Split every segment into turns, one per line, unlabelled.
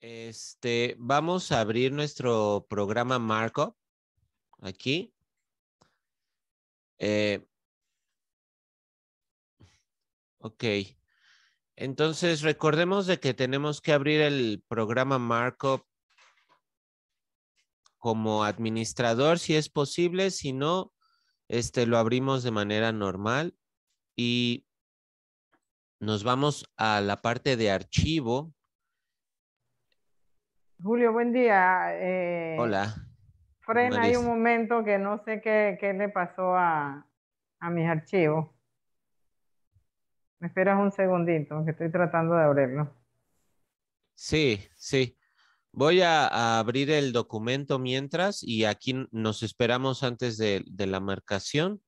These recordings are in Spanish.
Este, vamos a abrir nuestro programa Markup aquí. Eh, ok. Entonces, recordemos de que tenemos que abrir el programa Markup como administrador, si es posible, si no, este, lo abrimos de manera normal y nos vamos a la parte de archivo
Julio, buen día. Eh, Hola.
Fren, hay un
momento que no sé qué, le pasó a, mis archivos. Me esperas un segundito, que estoy tratando de abrirlo.
Sí, sí. Voy a, abrir el documento mientras y aquí nos esperamos antes de, de la marcación.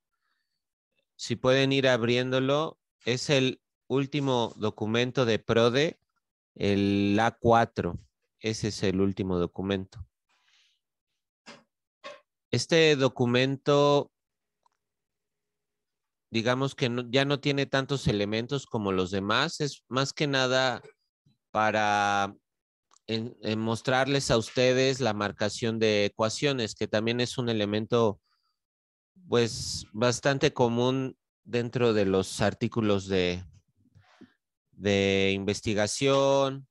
Si pueden ir abriéndolo, es el último documento de PRODE, el A4. Ese es el último documento. Este documento, digamos que ya no tiene tantos elementos como los demás, es más que nada para mostrarles a ustedes la marcación de ecuaciones, que también es un elemento pues bastante común dentro de los artículos de investigación,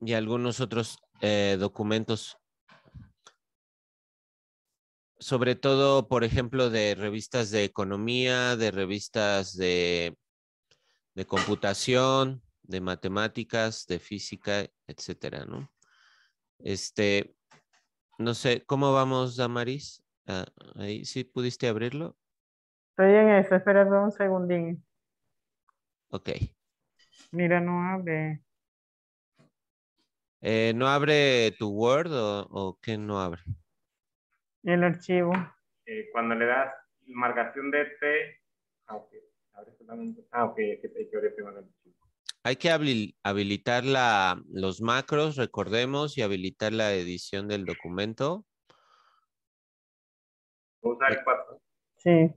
y algunos otros eh, documentos, sobre todo, por ejemplo, de revistas de economía, de revistas de, de computación, de matemáticas, de física, etcétera, ¿no? Este, no sé, ¿cómo vamos, Damaris? Ah, ahí sí pudiste abrirlo.
Estoy en eso, espera un segundín. Ok. Mira, no abre.
Eh, ¿No abre tu Word o, qué no abre? El archivo.
Eh, cuando le das marcación de T... Ah, ok. Ah, hay que abrir primero el archivo.
Hay que habilitar los macros, recordemos, y habilitar la edición del documento. ¿Puedo usar el 4? Sí.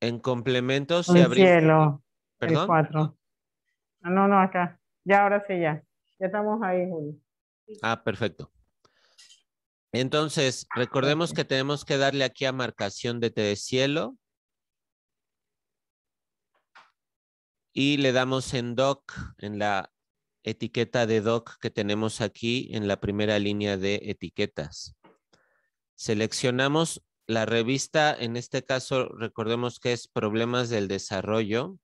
En complementos se abre... cielo. ¿Perdón? El 4.
Ah, no, no, acá. Ya, ahora sí, ya. Ya estamos ahí, Julio.
Ah, perfecto. Entonces, ah, recordemos que tenemos que darle aquí a marcación de T de cielo. Y le damos en doc, en la etiqueta de doc que tenemos aquí en la primera línea de etiquetas. Seleccionamos la revista, en este caso recordemos que es Problemas del Desarrollo.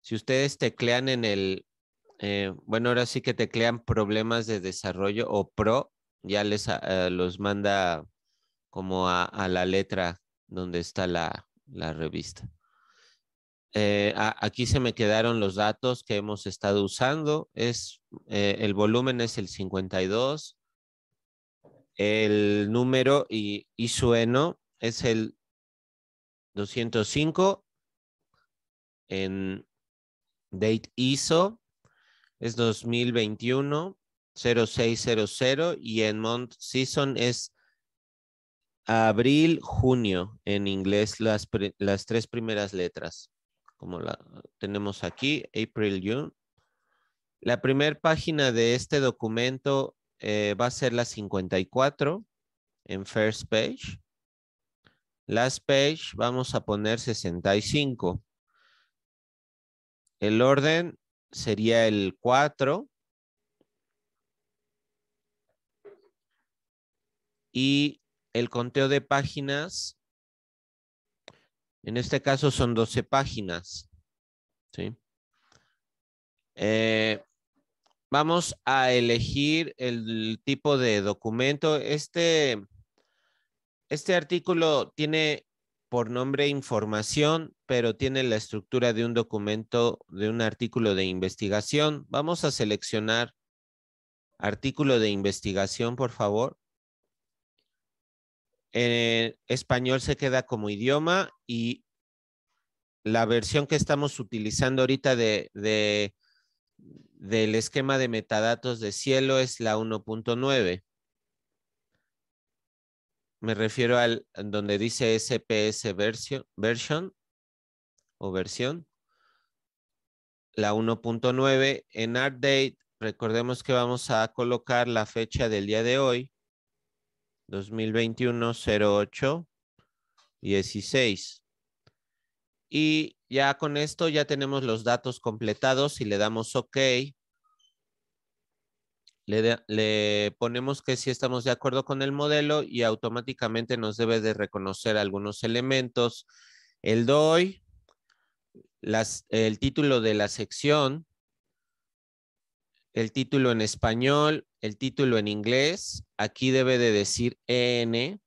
Si ustedes teclean en el eh, bueno, ahora sí que teclean problemas de desarrollo o pro, ya les eh, los manda como a, la letra donde está la, revista. Eh, aquí se me quedaron los datos que hemos estado usando. el volumen es el 52. El número y, y sueno es el 205. En date ISO es 2021 0600 y en Month Season es abril, junio, en inglés las, las tres primeras letras, como la tenemos aquí, April, June. La primera página de este documento eh, va a ser la 54 en first page. Last page vamos a poner 65. El orden sería el 4. Y el conteo de páginas, en este caso son 12 páginas. ¿sí? Eh, vamos a elegir el tipo de documento. Este, este artículo tiene por nombre e información, pero tiene la estructura de un documento, de un artículo de investigación. Vamos a seleccionar artículo de investigación, por favor. en eh, español se queda como idioma y la versión que estamos utilizando ahorita de, de del esquema de metadatos de cielo es la 1.9. Me refiero al donde dice SPS version, o versión. La 1.9 en Art Date, recordemos que vamos a colocar la fecha del día de hoy, 2021 08 16. Y ya con esto ya tenemos los datos completados. y le damos OK, le, ponemos que si estamos de acuerdo con el modelo y automáticamente nos debe de reconocer algunos elementos. El DOI, el título de la sección, el título en español, el título en inglés. Aquí debe de decir EN.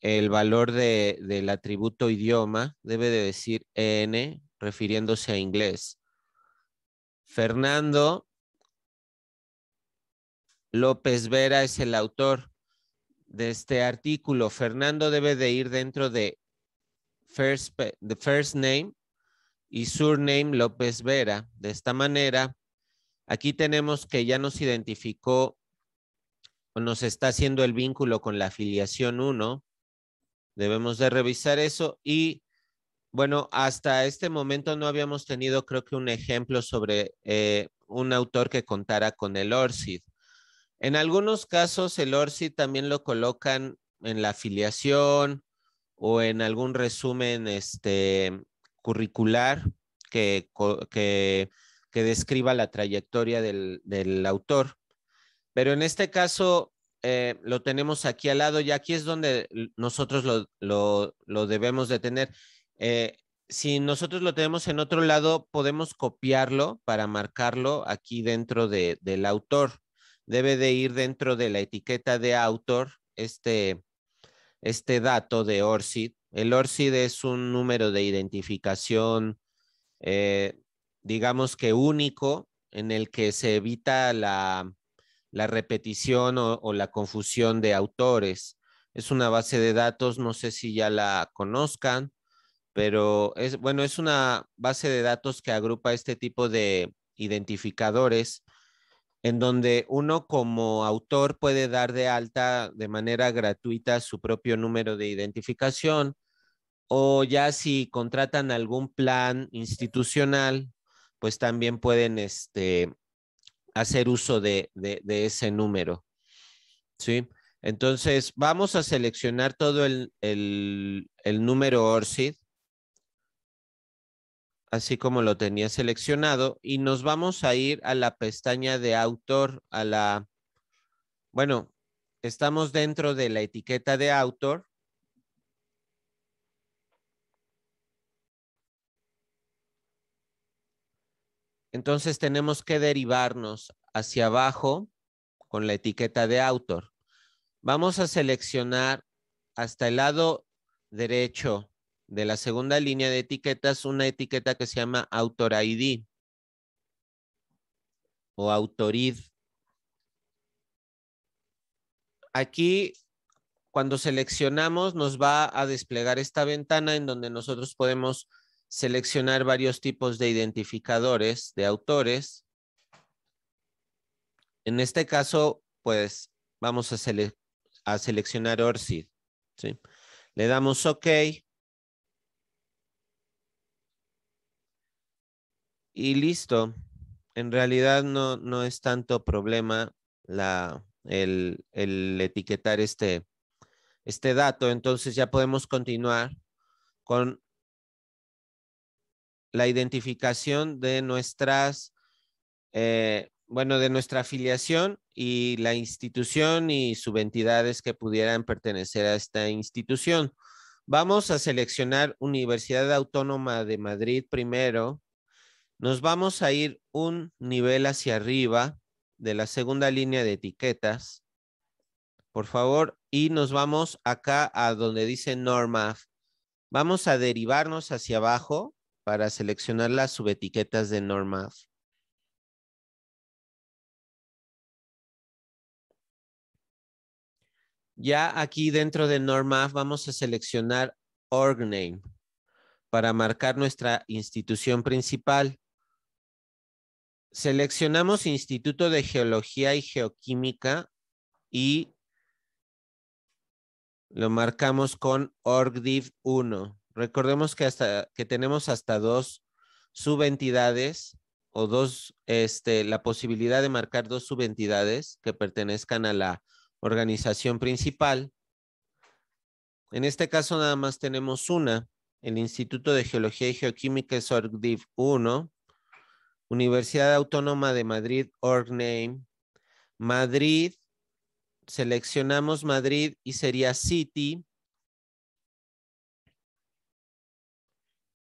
El valor del atributo idioma debe de decir EN refiriéndose a inglés. Fernando, López Vera es el autor de este artículo. Fernando debe de ir dentro de first, the first name y surname López Vera. De esta manera, aquí tenemos que ya nos identificó o nos está haciendo el vínculo con la afiliación 1. Debemos de revisar eso y bueno, hasta este momento no habíamos tenido creo que un ejemplo sobre eh, un autor que contara con el ORCID. En algunos casos el ORSI también lo colocan en la afiliación o en algún resumen este, curricular que, describa la trayectoria del, autor. Pero en este caso eh, lo tenemos aquí al lado y aquí es donde nosotros lo, debemos de tener. Eh, si nosotros lo tenemos en otro lado, podemos copiarlo para marcarlo aquí dentro del autor debe de ir dentro de la etiqueta de autor este, este dato de ORCID. El ORCID es un número de identificación, eh, digamos que único, en el que se evita la, repetición o, o, la confusión de autores. Es una base de datos, no sé si ya la conozcan, pero es, bueno, es una base de datos que agrupa este tipo de identificadores en donde uno como autor puede dar de alta de manera gratuita su propio número de identificación o ya si contratan algún plan institucional, pues también pueden este, hacer uso de, ese número. ¿Sí? Entonces, vamos a seleccionar todo el, el número ORCID así como lo tenía seleccionado, y nos vamos a ir a la pestaña de autor, a la, bueno, estamos dentro de la etiqueta de autor. Entonces tenemos que derivarnos hacia abajo con la etiqueta de autor. Vamos a seleccionar hasta el lado derecho de la segunda línea de etiquetas una etiqueta que se llama Autor ID o Autorid. Aquí, cuando seleccionamos, nos va a desplegar esta ventana en donde nosotros podemos seleccionar varios tipos de identificadores de autores. En este caso, pues vamos a, a seleccionar ORCID. ¿sí? Le damos OK. y listo. En realidad no, es tanto problema el, etiquetar este, este dato. Entonces ya podemos continuar con la identificación de nuestras, eh, bueno, de nuestra afiliación y la institución y subentidades que pudieran pertenecer a esta institución. Vamos a seleccionar Universidad Autónoma de Madrid primero nos vamos a ir un nivel hacia arriba de la segunda línea de etiquetas, por favor, y nos vamos acá a donde dice Normaf. Vamos a derivarnos hacia abajo para seleccionar las subetiquetas de Normaf. Ya aquí dentro de Normaf vamos a seleccionar Orgname para marcar nuestra institución principal seleccionamos Instituto de Geología y Geoquímica y lo marcamos con ORGDIV 1. Recordemos que, hasta, que tenemos hasta dos subentidades o dos, este, la posibilidad de marcar dos subentidades que pertenezcan a la organización principal. En este caso nada más tenemos una. El Instituto de Geología y Geoquímica es ORGDIV 1 Universidad Autónoma de Madrid, org name, Madrid, seleccionamos Madrid y sería City,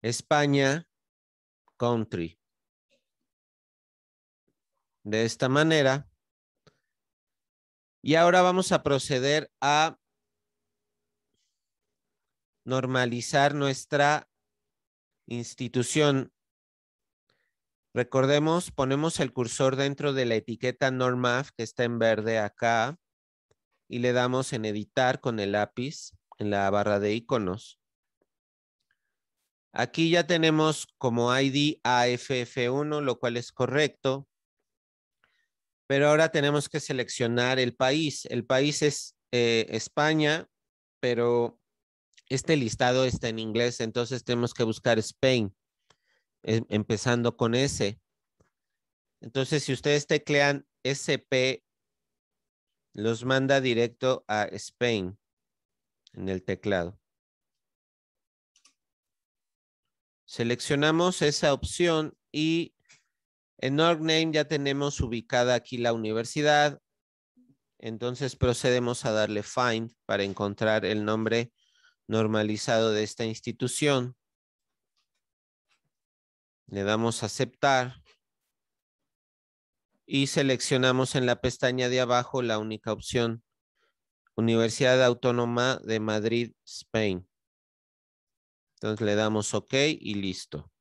España, Country. De esta manera. Y ahora vamos a proceder a normalizar nuestra institución Recordemos, ponemos el cursor dentro de la etiqueta NORMAF que está en verde acá y le damos en editar con el lápiz en la barra de iconos. Aquí ya tenemos como ID AFF1, lo cual es correcto. Pero ahora tenemos que seleccionar el país. El país es eh, España, pero este listado está en inglés, entonces tenemos que buscar Spain. Em, empezando con S. Entonces, si ustedes teclean SP, los manda directo a Spain en el teclado. Seleccionamos esa opción y en org ya tenemos ubicada aquí la universidad. Entonces procedemos a darle find para encontrar el nombre normalizado de esta institución. Le damos aceptar y seleccionamos en la pestaña de abajo la única opción, Universidad Autónoma de Madrid, Spain. Entonces le damos OK y listo.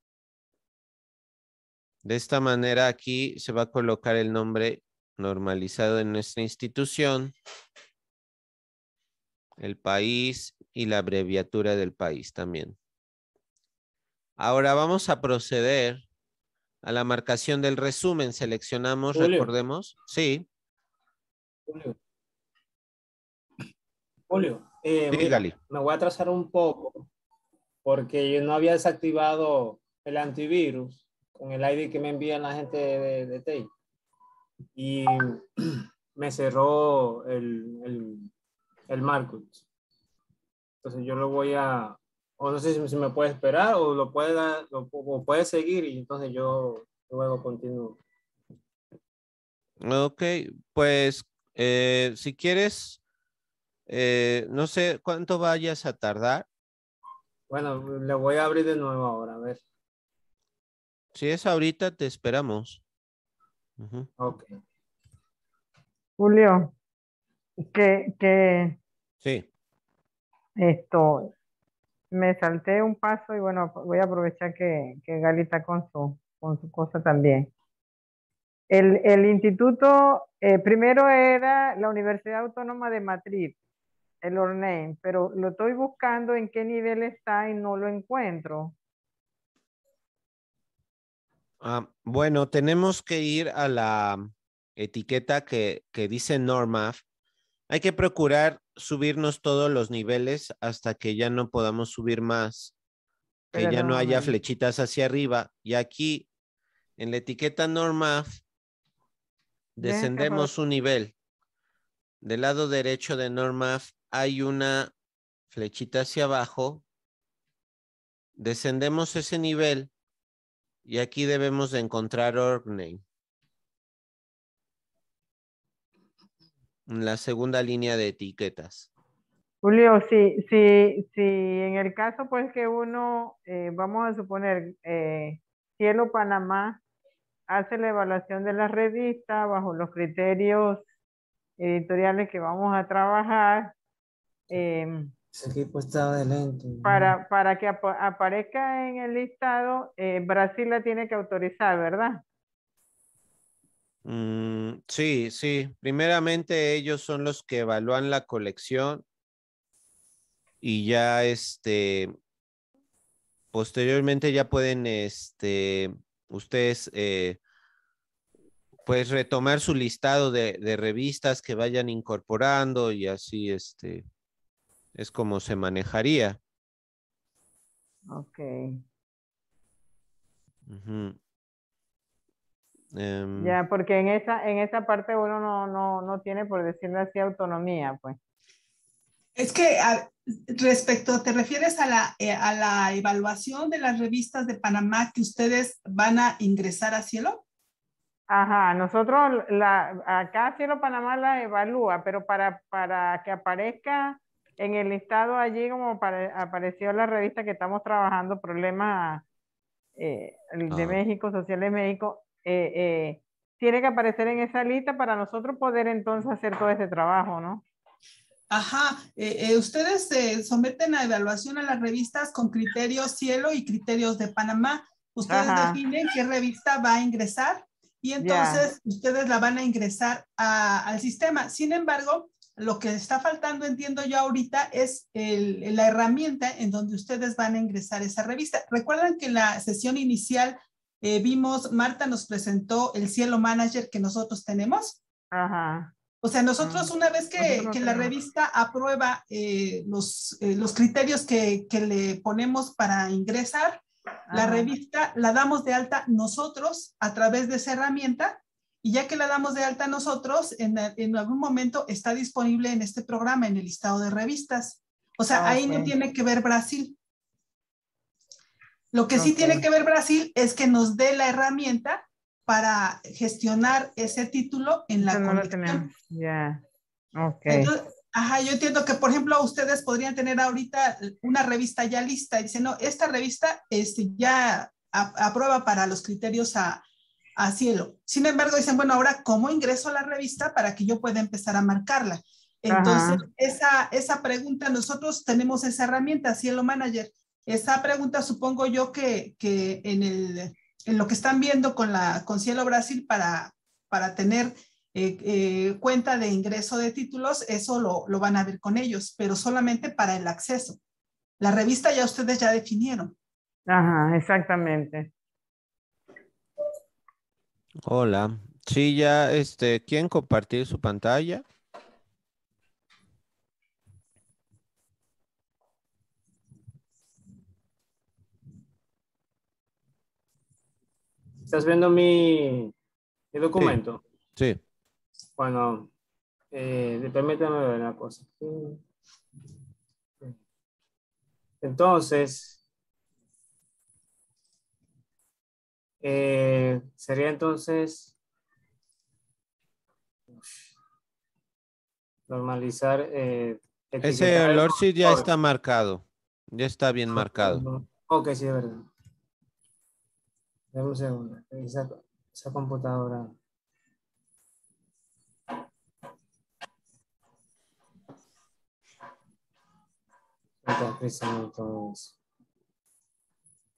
De esta manera aquí se va a colocar el nombre normalizado de nuestra institución, el país y la abreviatura del país también. Ahora vamos a proceder a la marcación del resumen. Seleccionamos, recordemos. Sí. Julio.
Julio, eh, me voy a atrasar un poco porque yo no había desactivado el antivirus con el ID que me envían la gente de, de Y me cerró el, el, Entonces yo lo voy a, o no sé si, me puede esperar o lo puede, dar, lo, puede seguir y entonces yo luego continúo.
Ok, pues eh, si quieres, eh, no sé cuánto vayas a tardar.
Bueno, le voy a abrir de nuevo ahora, a ver.
Si es ahorita, te esperamos.
Ok.
Julio, que, Sí. Esto, me salté un paso y bueno, voy a aprovechar que, Galita con su, con su cosa también. El, instituto, eh, primero era la Universidad Autónoma de Madrid, el Orname, pero lo estoy buscando en qué nivel está y no lo encuentro.
Ah, bueno, tenemos que ir a la etiqueta que, que dice NORMAF. Hay que procurar subirnos todos los niveles hasta que ya no podamos subir más, que ya no, haya flechitas hacia arriba. Y aquí, en la etiqueta NORMAF, descendemos un nivel. Del lado derecho de NORMAF hay una flechita hacia abajo. Descendemos ese nivel y aquí debemos de encontrar org la segunda línea de etiquetas.
Julio, si, si, sí en el caso pues que uno, eh, vamos a suponer, eh, Cielo Panamá hace la evaluación de la revista bajo los criterios editoriales que vamos a trabajar. Em,
equipo está Para,
para que aparezca en el listado, eh, Brasil la tiene que autorizar, ¿verdad?
Mm, sí, sí. Primeramente ellos son los que evalúan la colección y ya este, posteriormente ya pueden este, ustedes eh, pues retomar su listado de, revistas que vayan incorporando y así este, es como se manejaría. Ok. Em,
ya, porque en esa, en esa parte uno no, tiene, por decirlo así,
autonomía, pues. Es que respecto, te refieres eh, a la, evaluación de las revistas de Panamá que ustedes van a ingresar a Cielo? Ajá, nosotros la, acá Cielo Panamá la evalúa, pero
para, para que aparezca en el listado allí como para, apareció la revista que estamos trabajando, problema eh, de ah. México, Sociales México, eh, eh, tiene que aparecer en esa lista para nosotros poder entonces hacer todo ese trabajo,
¿no? Ajá, eh, ustedes se someten a evaluación a las revistas con criterios cielo y criterios de Panamá. Ustedes definen qué revista va a ingresar y entonces ustedes la van a ingresar al sistema. Sin embargo, lo que está faltando, entiendo yo ahorita, es la herramienta en donde ustedes van a ingresar esa revista. Recuerdan que en la sesión inicial eh, vimos, Marta nos presentó el cielo manager que nosotros tenemos. O sea, nosotros ah, una vez que, la revista aprueba eh, los, eh, los, criterios que, le ponemos para ingresar, la revista la damos de alta nosotros a través de esa herramienta y ya que la damos de alta nosotros, en, algún momento está disponible en este programa, en el listado de revistas. O sea, ah, ahí no tiene que ver Brasil. Lo que sí tiene que ver Brasil es que nos dé la herramienta para gestionar ese título en la no
Ya, okay.
ajá, yo entiendo que, por ejemplo, ustedes podrían tener ahorita una revista ya lista y dicen, no, esta revista este, ya aprueba para los criterios a, cielo. Sin embargo, dicen, bueno, ahora, ¿cómo ingreso a la revista para que yo pueda empezar a marcarla? Entonces, esa, esa pregunta, nosotros tenemos esa herramienta, Cielo Manager, esa pregunta supongo yo que, en, lo que están viendo con, la, con Cielo Brasil para, para tener eh, eh, cuenta de ingreso de títulos, eso lo, lo, van a ver con ellos, pero solamente para el acceso. La revista ya ustedes ya definieron. Ajá, exactamente.
Hola. Sí, ya, este, quién compartir su pantalla?
¿Estás viendo mi, documento? Sí. Bueno, eh, permítame ver una cosa. Entonces, eh, sería entonces normalizar. Eh, Ese Lord ya está
marcado, ya está bien ah, marcado.
Ok, sí, es verdad. Esa, computadora.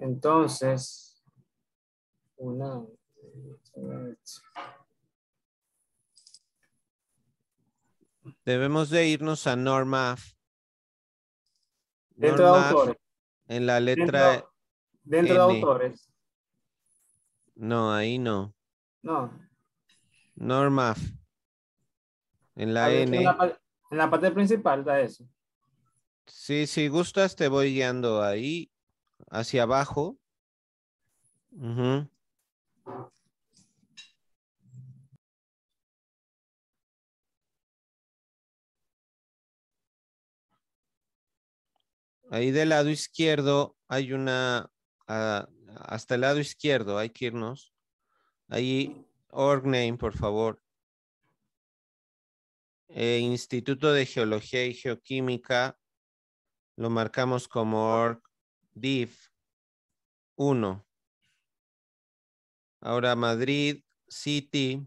Entonces, una,
debemos de irnos a norma.
dentro de autores.
En la letra. dentro de autores. No, ahí no. No. Normaf. En la N.
En la, parte principal da eso.
Sí, si gustas, te voy guiando ahí, hacia abajo. Mhm. Ahí del lado izquierdo hay una ah, hasta el lado izquierdo, hay que irnos. Ahí, org name, por favor. Eh, Instituto de Geología y Geoquímica, lo marcamos como org div 1. Ahora
Madrid City.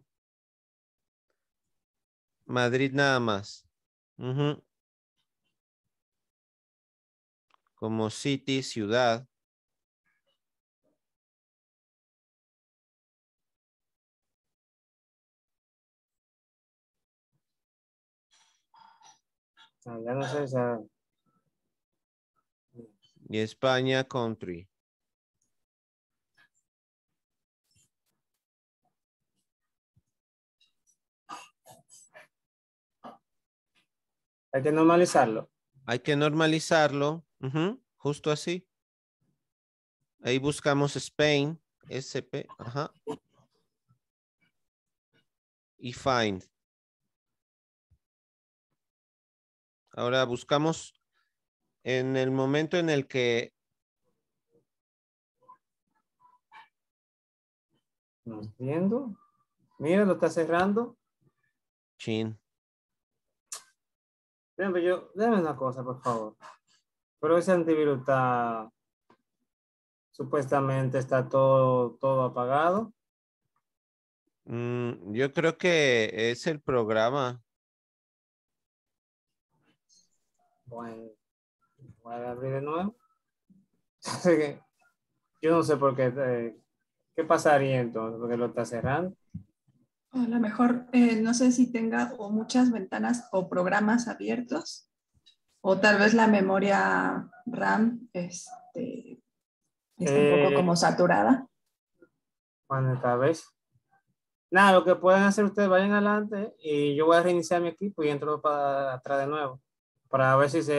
Madrid nada más. Como city, ciudad.
Y España Country. Hay que normalizarlo. Hay que normalizarlo, justo así. Ahí buscamos Spain, SP, ajá.
Y find.
Ahora buscamos en el momento en el que
No
entiendo. Mira, lo está cerrando. Chin. Déjame, yo, una cosa, por favor. Pero ese antivirus está, supuestamente está todo, todo apagado.
Mm, yo creo que es el programa.
voy a abrir de nuevo. yo no sé por qué. Eh, ¿Qué pasaría entonces? Porque lo está cerrando.
A lo mejor, eh, no sé si tenga o muchas ventanas o programas abiertos, o tal vez la memoria RAM
este, está un poco eh, como
saturada.
Bueno, tal vez. Nada, lo que pueden hacer ustedes, vayan adelante y yo voy a reiniciar mi equipo y entro para atrás de nuevo para ver si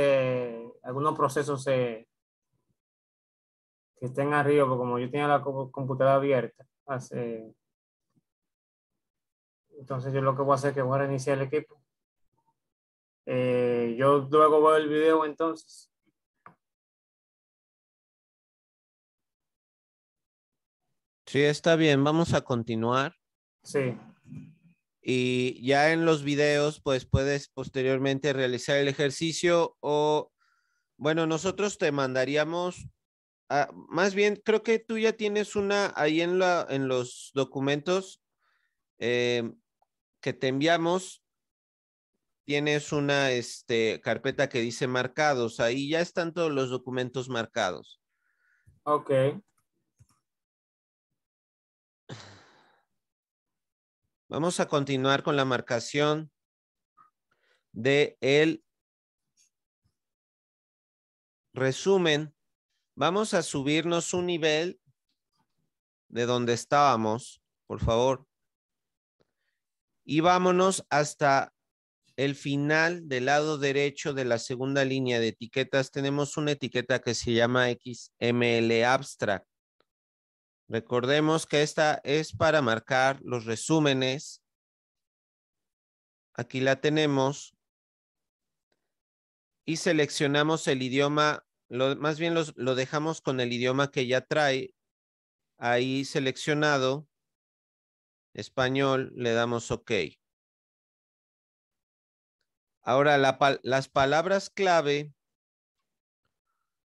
algunos procesos se, que estén arriba, porque como yo tenía la computadora abierta, hace, entonces yo lo que voy a hacer es que voy a reiniciar el equipo. Eh, yo luego voy el video entonces.
Sí, está bien, vamos a continuar. Sí y ya en los videos pues puedes posteriormente realizar el ejercicio o bueno, nosotros te mandaríamos ah, más bien creo que tú ya tienes una ahí en la en los documentos eh, que te enviamos tienes una este, carpeta que dice marcados ahí ya están todos los documentos marcados. Ok. Vamos a continuar con la marcación de el resumen. Vamos a subirnos un nivel de donde estábamos, por favor. Y vámonos hasta el final del lado derecho de la segunda línea de etiquetas. Tenemos una etiqueta que se llama XML Abstract. Recordemos que esta es para marcar los resúmenes. Aquí la tenemos. Y seleccionamos el idioma, más bien lo dejamos con el idioma que ya trae ahí seleccionado. Español, le damos OK. Ahora, las palabras clave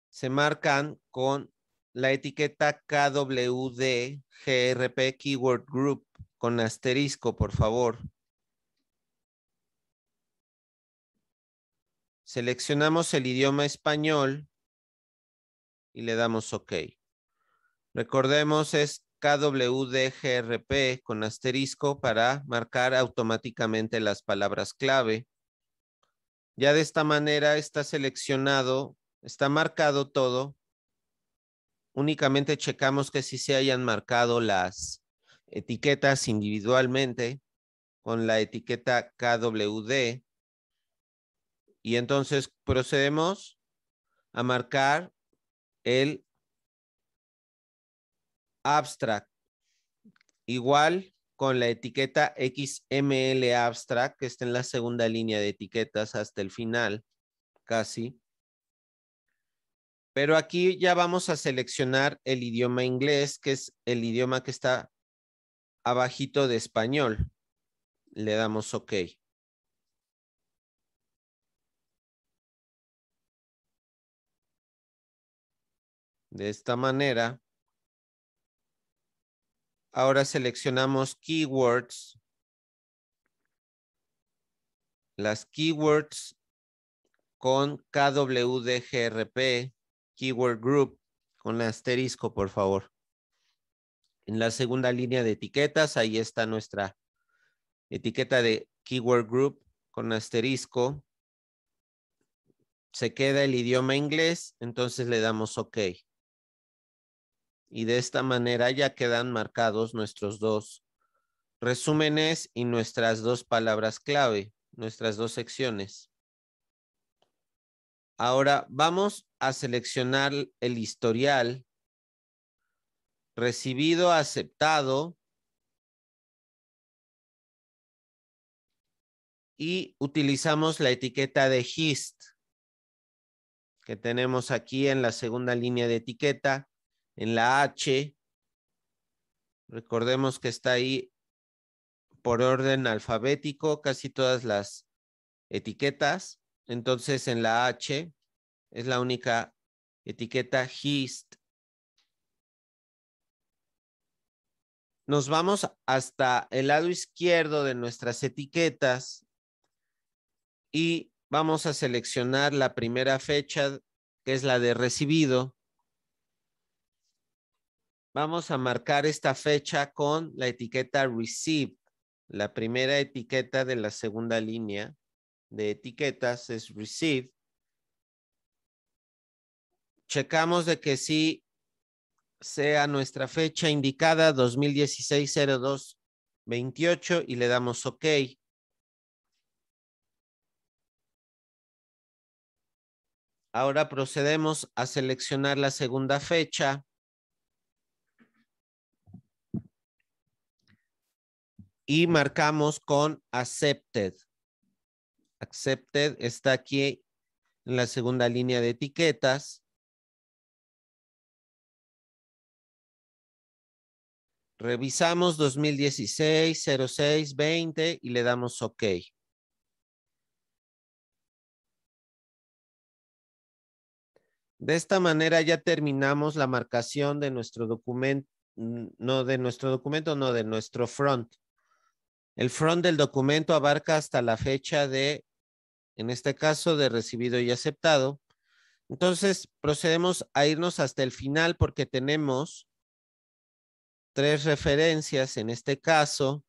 se marcan con la etiqueta KWD Keyword Group con asterisco, por favor. Seleccionamos el idioma español y le damos OK. Recordemos, es KWDGRP con asterisco para marcar automáticamente las palabras clave. Ya de esta manera está seleccionado, está marcado todo únicamente checamos que si se hayan marcado las etiquetas individualmente con la etiqueta KWD y entonces procedemos a marcar el abstract igual con la etiqueta XML abstract que está en la segunda línea de etiquetas hasta el final casi pero aquí ya vamos a seleccionar el idioma inglés, que es el idioma que está abajito de español. Le damos OK. De esta manera, ahora seleccionamos keywords. Las keywords con KWDGRP keyword group con asterisco, por favor. En la segunda línea de etiquetas, ahí está nuestra etiqueta de keyword group con asterisco. Se queda el idioma inglés, entonces le damos OK. Y de esta manera ya quedan marcados nuestros dos resúmenes y nuestras dos palabras clave, nuestras dos secciones. Ahora vamos a seleccionar el historial recibido, aceptado
y utilizamos la
etiqueta de HIST que tenemos aquí en la segunda línea de etiqueta, en la H. Recordemos que está ahí por orden alfabético casi todas las etiquetas. Entonces en la H es la única etiqueta hist. Nos vamos hasta el lado izquierdo de nuestras etiquetas y vamos a seleccionar la primera fecha, que es la de recibido. Vamos a marcar esta fecha con la etiqueta RECEIVE. La primera etiqueta de la segunda línea de etiquetas es receive checamos de que sí sea nuestra fecha indicada 2016-02-28 y le damos OK. Ahora procedemos a seleccionar la segunda fecha. Y marcamos con accepted. Accepted está aquí en la segunda línea de etiquetas.
Revisamos 2016, 06, 20 y le damos OK.
De esta manera ya terminamos la marcación de nuestro documento, no de nuestro documento, no de nuestro front. El front del documento abarca hasta la fecha de, en este caso, de recibido y aceptado. Entonces procedemos a irnos hasta el final porque tenemos tres referencias en este
caso.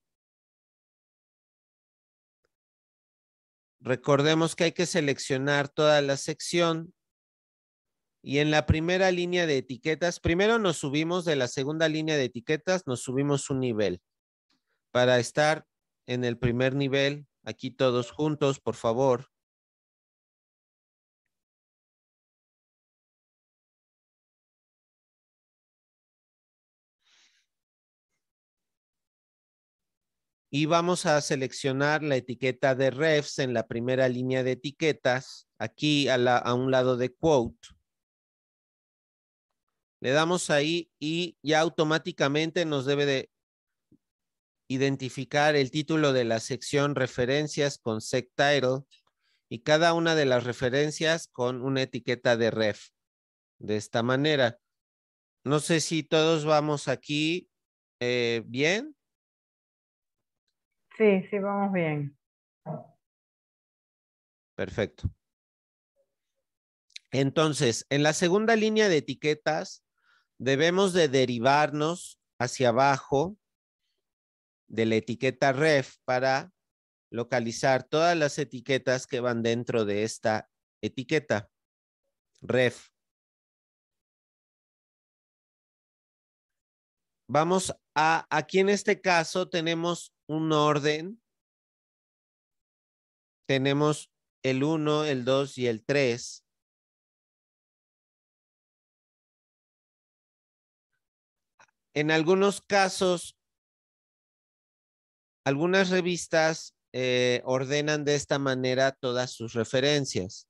Recordemos
que hay que seleccionar toda la sección y en la primera línea de etiquetas, primero nos subimos de la segunda línea de etiquetas, nos subimos un nivel para estar en el primer nivel, aquí todos juntos, por favor. y vamos a seleccionar la etiqueta de refs en la primera línea de etiquetas, aquí a, un lado de quote. Le damos ahí y ya automáticamente nos debe de identificar el título de la sección referencias con sec title y cada una de las referencias con una etiqueta de ref. De esta manera. No sé si todos vamos aquí eh, bien.
Sí, sí, vamos bien.
Perfecto. Entonces, en la segunda línea de etiquetas, debemos de derivarnos hacia abajo de la etiqueta ref para localizar todas las etiquetas que van dentro de esta etiqueta ref.
Vamos aquí en este caso tenemos un orden. Tenemos el 1, el 2 y el 3.
En algunos casos, algunas revistas eh, ordenan de esta manera todas sus referencias.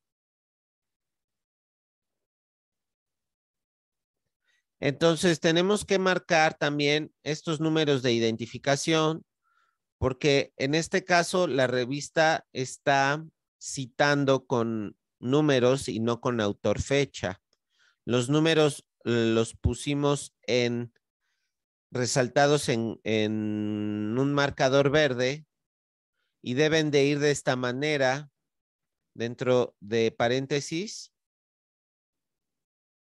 Entonces, tenemos que marcar también estos números de identificación, porque en este caso la revista está citando con números y no con autor fecha. Los números eh, los pusimos en resaltados en, un marcador verde y deben de ir de esta manera dentro de paréntesis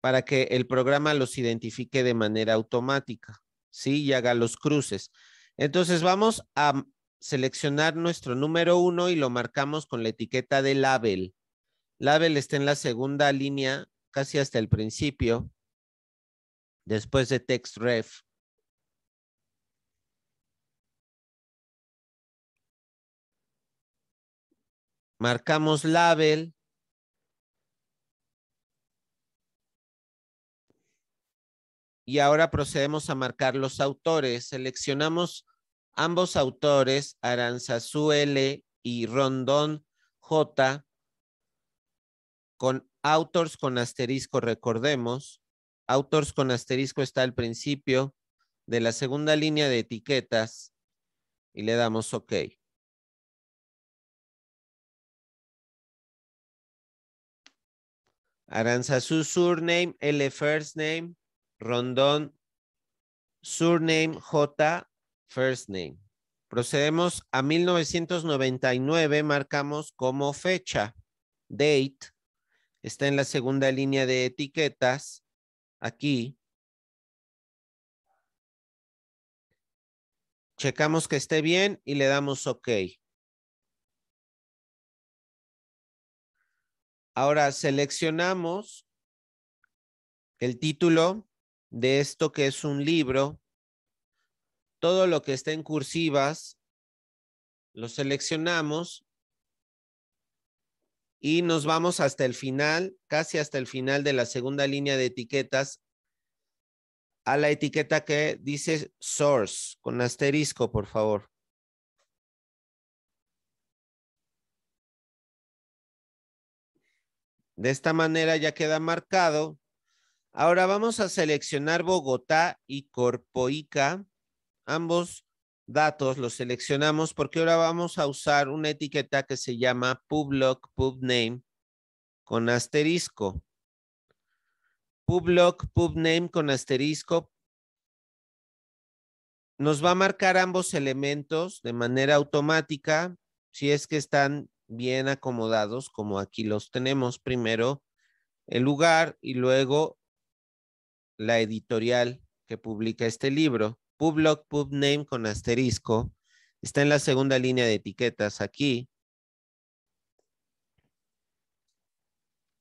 para que el programa los identifique de manera automática, ¿sí? Y haga los cruces. Entonces vamos a seleccionar nuestro número uno y lo marcamos con la etiqueta de label. Label está en la segunda línea, casi hasta el principio, después de text ref.
Marcamos
label y ahora procedemos a marcar los autores. Seleccionamos ambos autores, Aranzazú L y Rondón J, con autores con asterisco, recordemos. autores con asterisco está al principio de la segunda línea de etiquetas y le damos OK. Aranzazú surname, L first name, Rondón, surname J, first name. Procedemos a 1999, marcamos como fecha, date. Está en la segunda línea de etiquetas,
aquí. Checamos que esté bien y le damos OK.
Ahora seleccionamos el título, de esto que es un libro. Todo lo que está en cursivas lo seleccionamos y nos vamos hasta el final, casi hasta el final de la segunda línea de etiquetas, a la etiqueta que dice source, con asterisco, por favor. De esta manera ya queda marcado Ahora vamos a seleccionar Bogotá y Corpoica. Ambos datos los seleccionamos porque ahora vamos a usar una etiqueta que se llama publock pubname con asterisco. Publock pubname con asterisco nos va a marcar ambos elementos de manera automática si es que están bien acomodados como aquí los tenemos primero el lugar y luego la editorial que publica este libro, Publog Pubname con asterisco, está en la segunda línea de etiquetas aquí.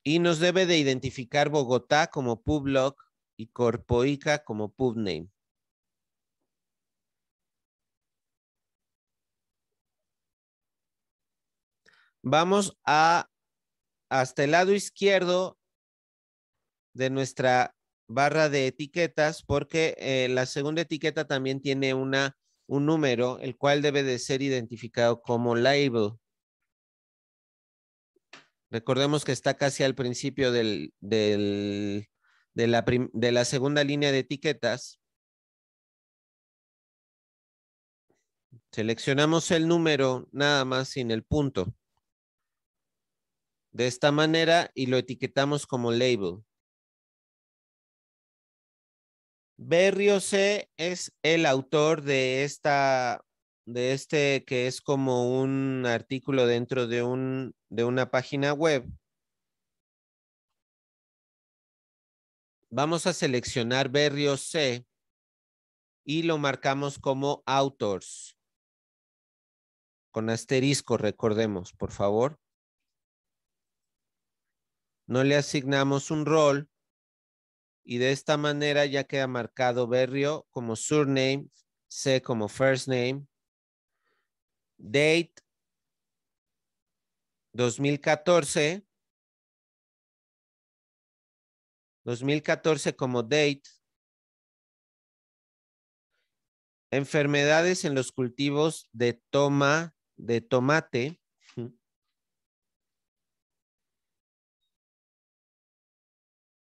Y nos debe de identificar Bogotá como Publog y Corpoica como Pubname. Vamos a hasta el lado izquierdo de nuestra barra de etiquetas porque eh, la segunda etiqueta también tiene una, un número, el cual debe de ser identificado como label. Recordemos que está casi al principio del, de, la de la segunda línea de etiquetas. Seleccionamos el número nada más sin el punto. De esta manera y lo etiquetamos como label. C. es el autor de esta de este que es como un artículo dentro de una página web. Vamos a seleccionar C. y lo marcamos como Autors, Con asterisco, recordemos, por favor. No le asignamos un rol y de esta manera ya queda marcado Berrio como surname, C como first name, date
2014, 2014 como
date, enfermedades en los cultivos de toma de tomate,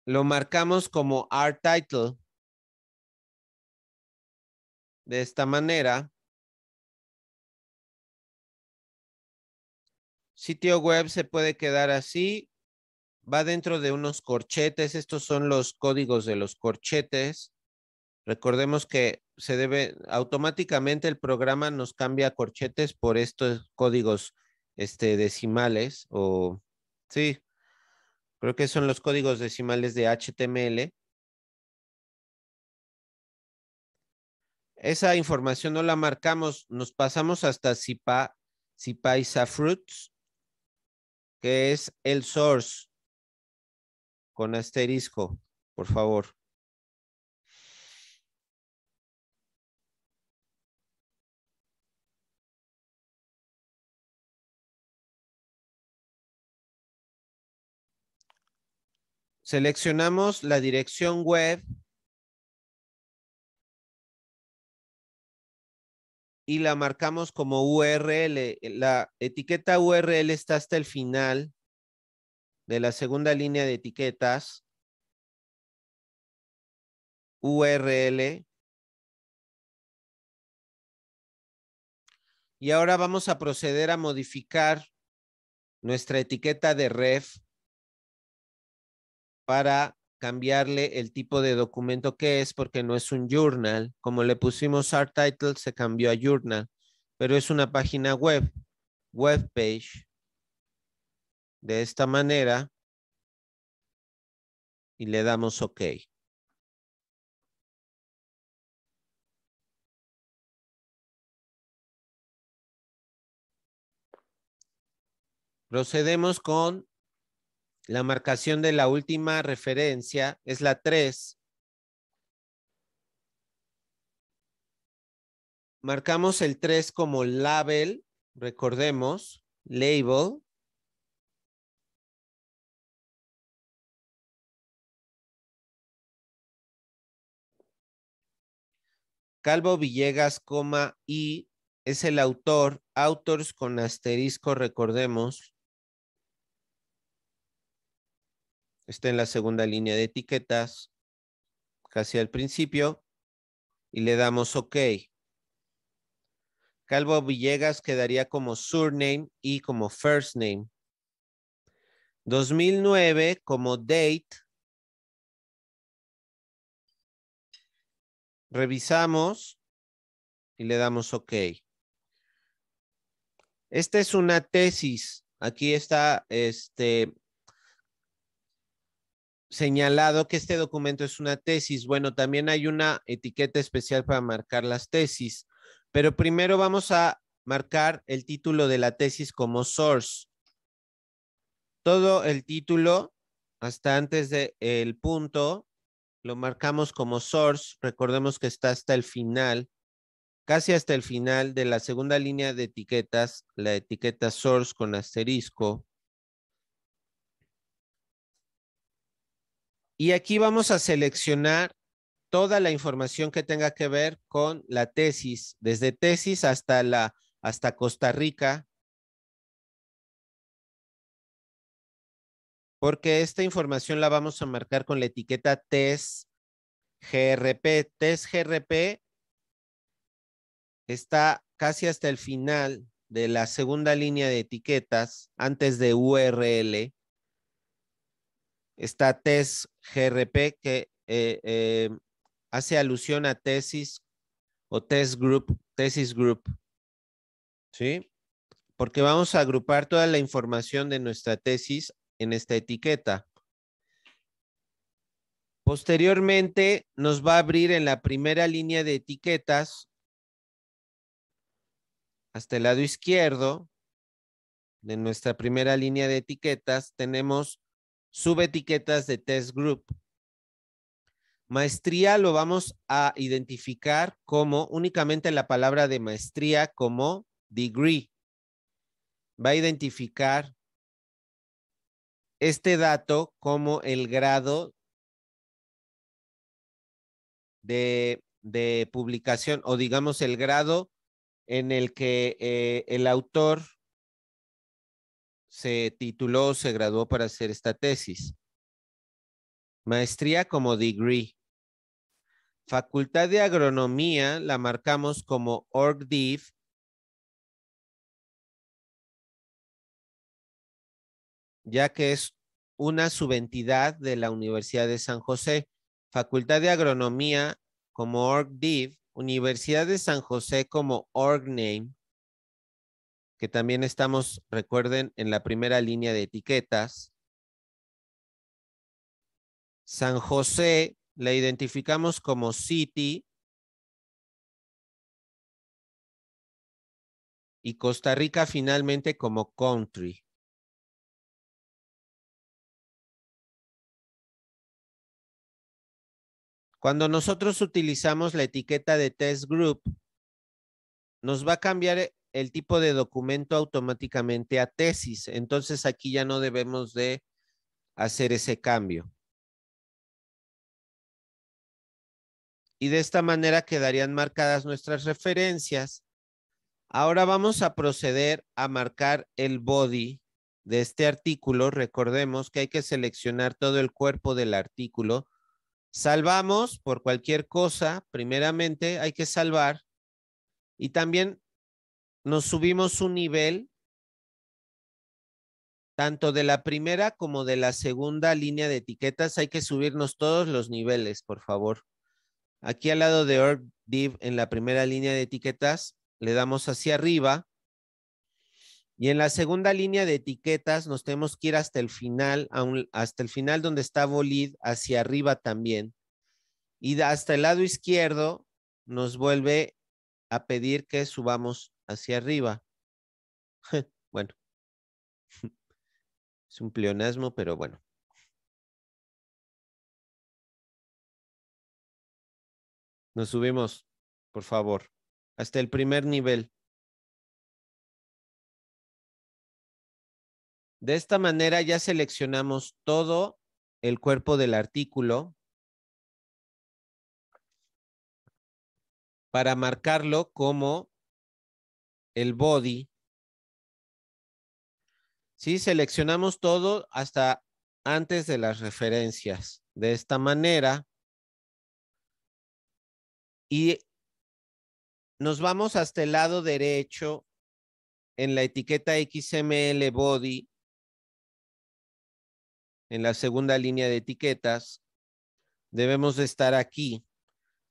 Lo marcamos como
art title. De esta manera, sitio web se puede
quedar así. Va dentro de unos corchetes. Estos son los códigos de los corchetes. Recordemos que se debe automáticamente el programa nos cambia corchetes por estos códigos este, decimales o sí, Creo que son los códigos decimales de HTML. Esa información no la marcamos, nos pasamos hasta Zipa, Fruits, que es el source con asterisco, por favor.
Seleccionamos la dirección web
y la marcamos como URL. La etiqueta URL está hasta el final de la segunda línea de etiquetas.
URL.
Y ahora vamos a proceder a modificar nuestra etiqueta de ref para cambiarle el tipo de documento que es porque no es un journal. Como le pusimos art title, se cambió a journal, pero es una página web, web page. De esta manera y le damos OK. Procedemos con la marcación de la última referencia es la 3. Marcamos el 3 como label, recordemos, label. Calvo Villegas, coma, y es el autor, autors con asterisco, recordemos. está en la segunda línea de etiquetas, casi al principio, y le damos OK. Calvo Villegas quedaría como surname y como first name. 2009 como date. Revisamos y le damos OK. Esta es una tesis. Aquí está este, señalado que este documento es una tesis. Bueno, también hay una etiqueta especial para marcar las tesis, pero primero vamos a marcar el título de la tesis como source. Todo el título, hasta antes del punto, lo marcamos como source. Recordemos que está hasta el final, casi hasta el final de la segunda línea de etiquetas, la etiqueta source con asterisco. Y aquí vamos a seleccionar toda la información que tenga que ver con la tesis, desde tesis hasta, Costa Rica, porque esta información la vamos a marcar con la etiqueta tes GRP. tes GRP está casi hasta el final de la segunda línea de etiquetas, antes de URL está TES GRP, que eh, eh, hace alusión a tesis o test group, tesis group. ¿Sí? Porque vamos a agrupar toda la información de nuestra tesis en esta etiqueta. Posteriormente nos va a abrir en la primera línea de etiquetas hasta el lado izquierdo de nuestra primera línea de etiquetas tenemos subetiquetas de test group. Maestría lo vamos a identificar como únicamente la palabra de maestría como degree. Va a identificar este dato como el grado de, de publicación o digamos el grado en el que eh, el autor se tituló, se graduó para hacer esta tesis. Maestría como degree. Facultad de Agronomía la marcamos como OrgDiv. ya que es una subentidad de la Universidad de San José. Facultad de Agronomía como OrgDiv, Universidad de San José como OrgName, que también estamos, recuerden, en la primera línea de etiquetas. San José la
identificamos como City y Costa Rica finalmente como Country.
Cuando nosotros utilizamos la etiqueta de test group, nos va a cambiar eh, el tipo de documento automáticamente a tesis. Entonces aquí ya no debemos de hacer ese cambio. Y de esta manera quedarían marcadas nuestras referencias. Ahora vamos a proceder a marcar el body de este artículo. Recordemos que hay que seleccionar todo el cuerpo del artículo. Salvamos por cualquier cosa. Primeramente hay que salvar. Y también nos subimos un nivel tanto de la primera como de la segunda línea de etiquetas. Hay que subirnos todos los niveles, por favor. Aquí al lado de org en la primera línea de etiquetas le damos hacia arriba. Y en la segunda línea de etiquetas nos tenemos que ir hasta el final, hasta el final donde está Bolid, hacia arriba también. Y hasta el lado izquierdo nos vuelve a pedir que subamos hacia arriba. bueno,
es un pleonasmo, pero bueno. Nos subimos, por favor, hasta el primer nivel. De esta manera
ya seleccionamos todo el cuerpo del artículo para marcarlo como el body. si seleccionamos todo hasta antes de las referencias. De esta manera. Y nos vamos hasta el lado derecho en la etiqueta XML body, en la segunda línea de etiquetas, debemos estar aquí.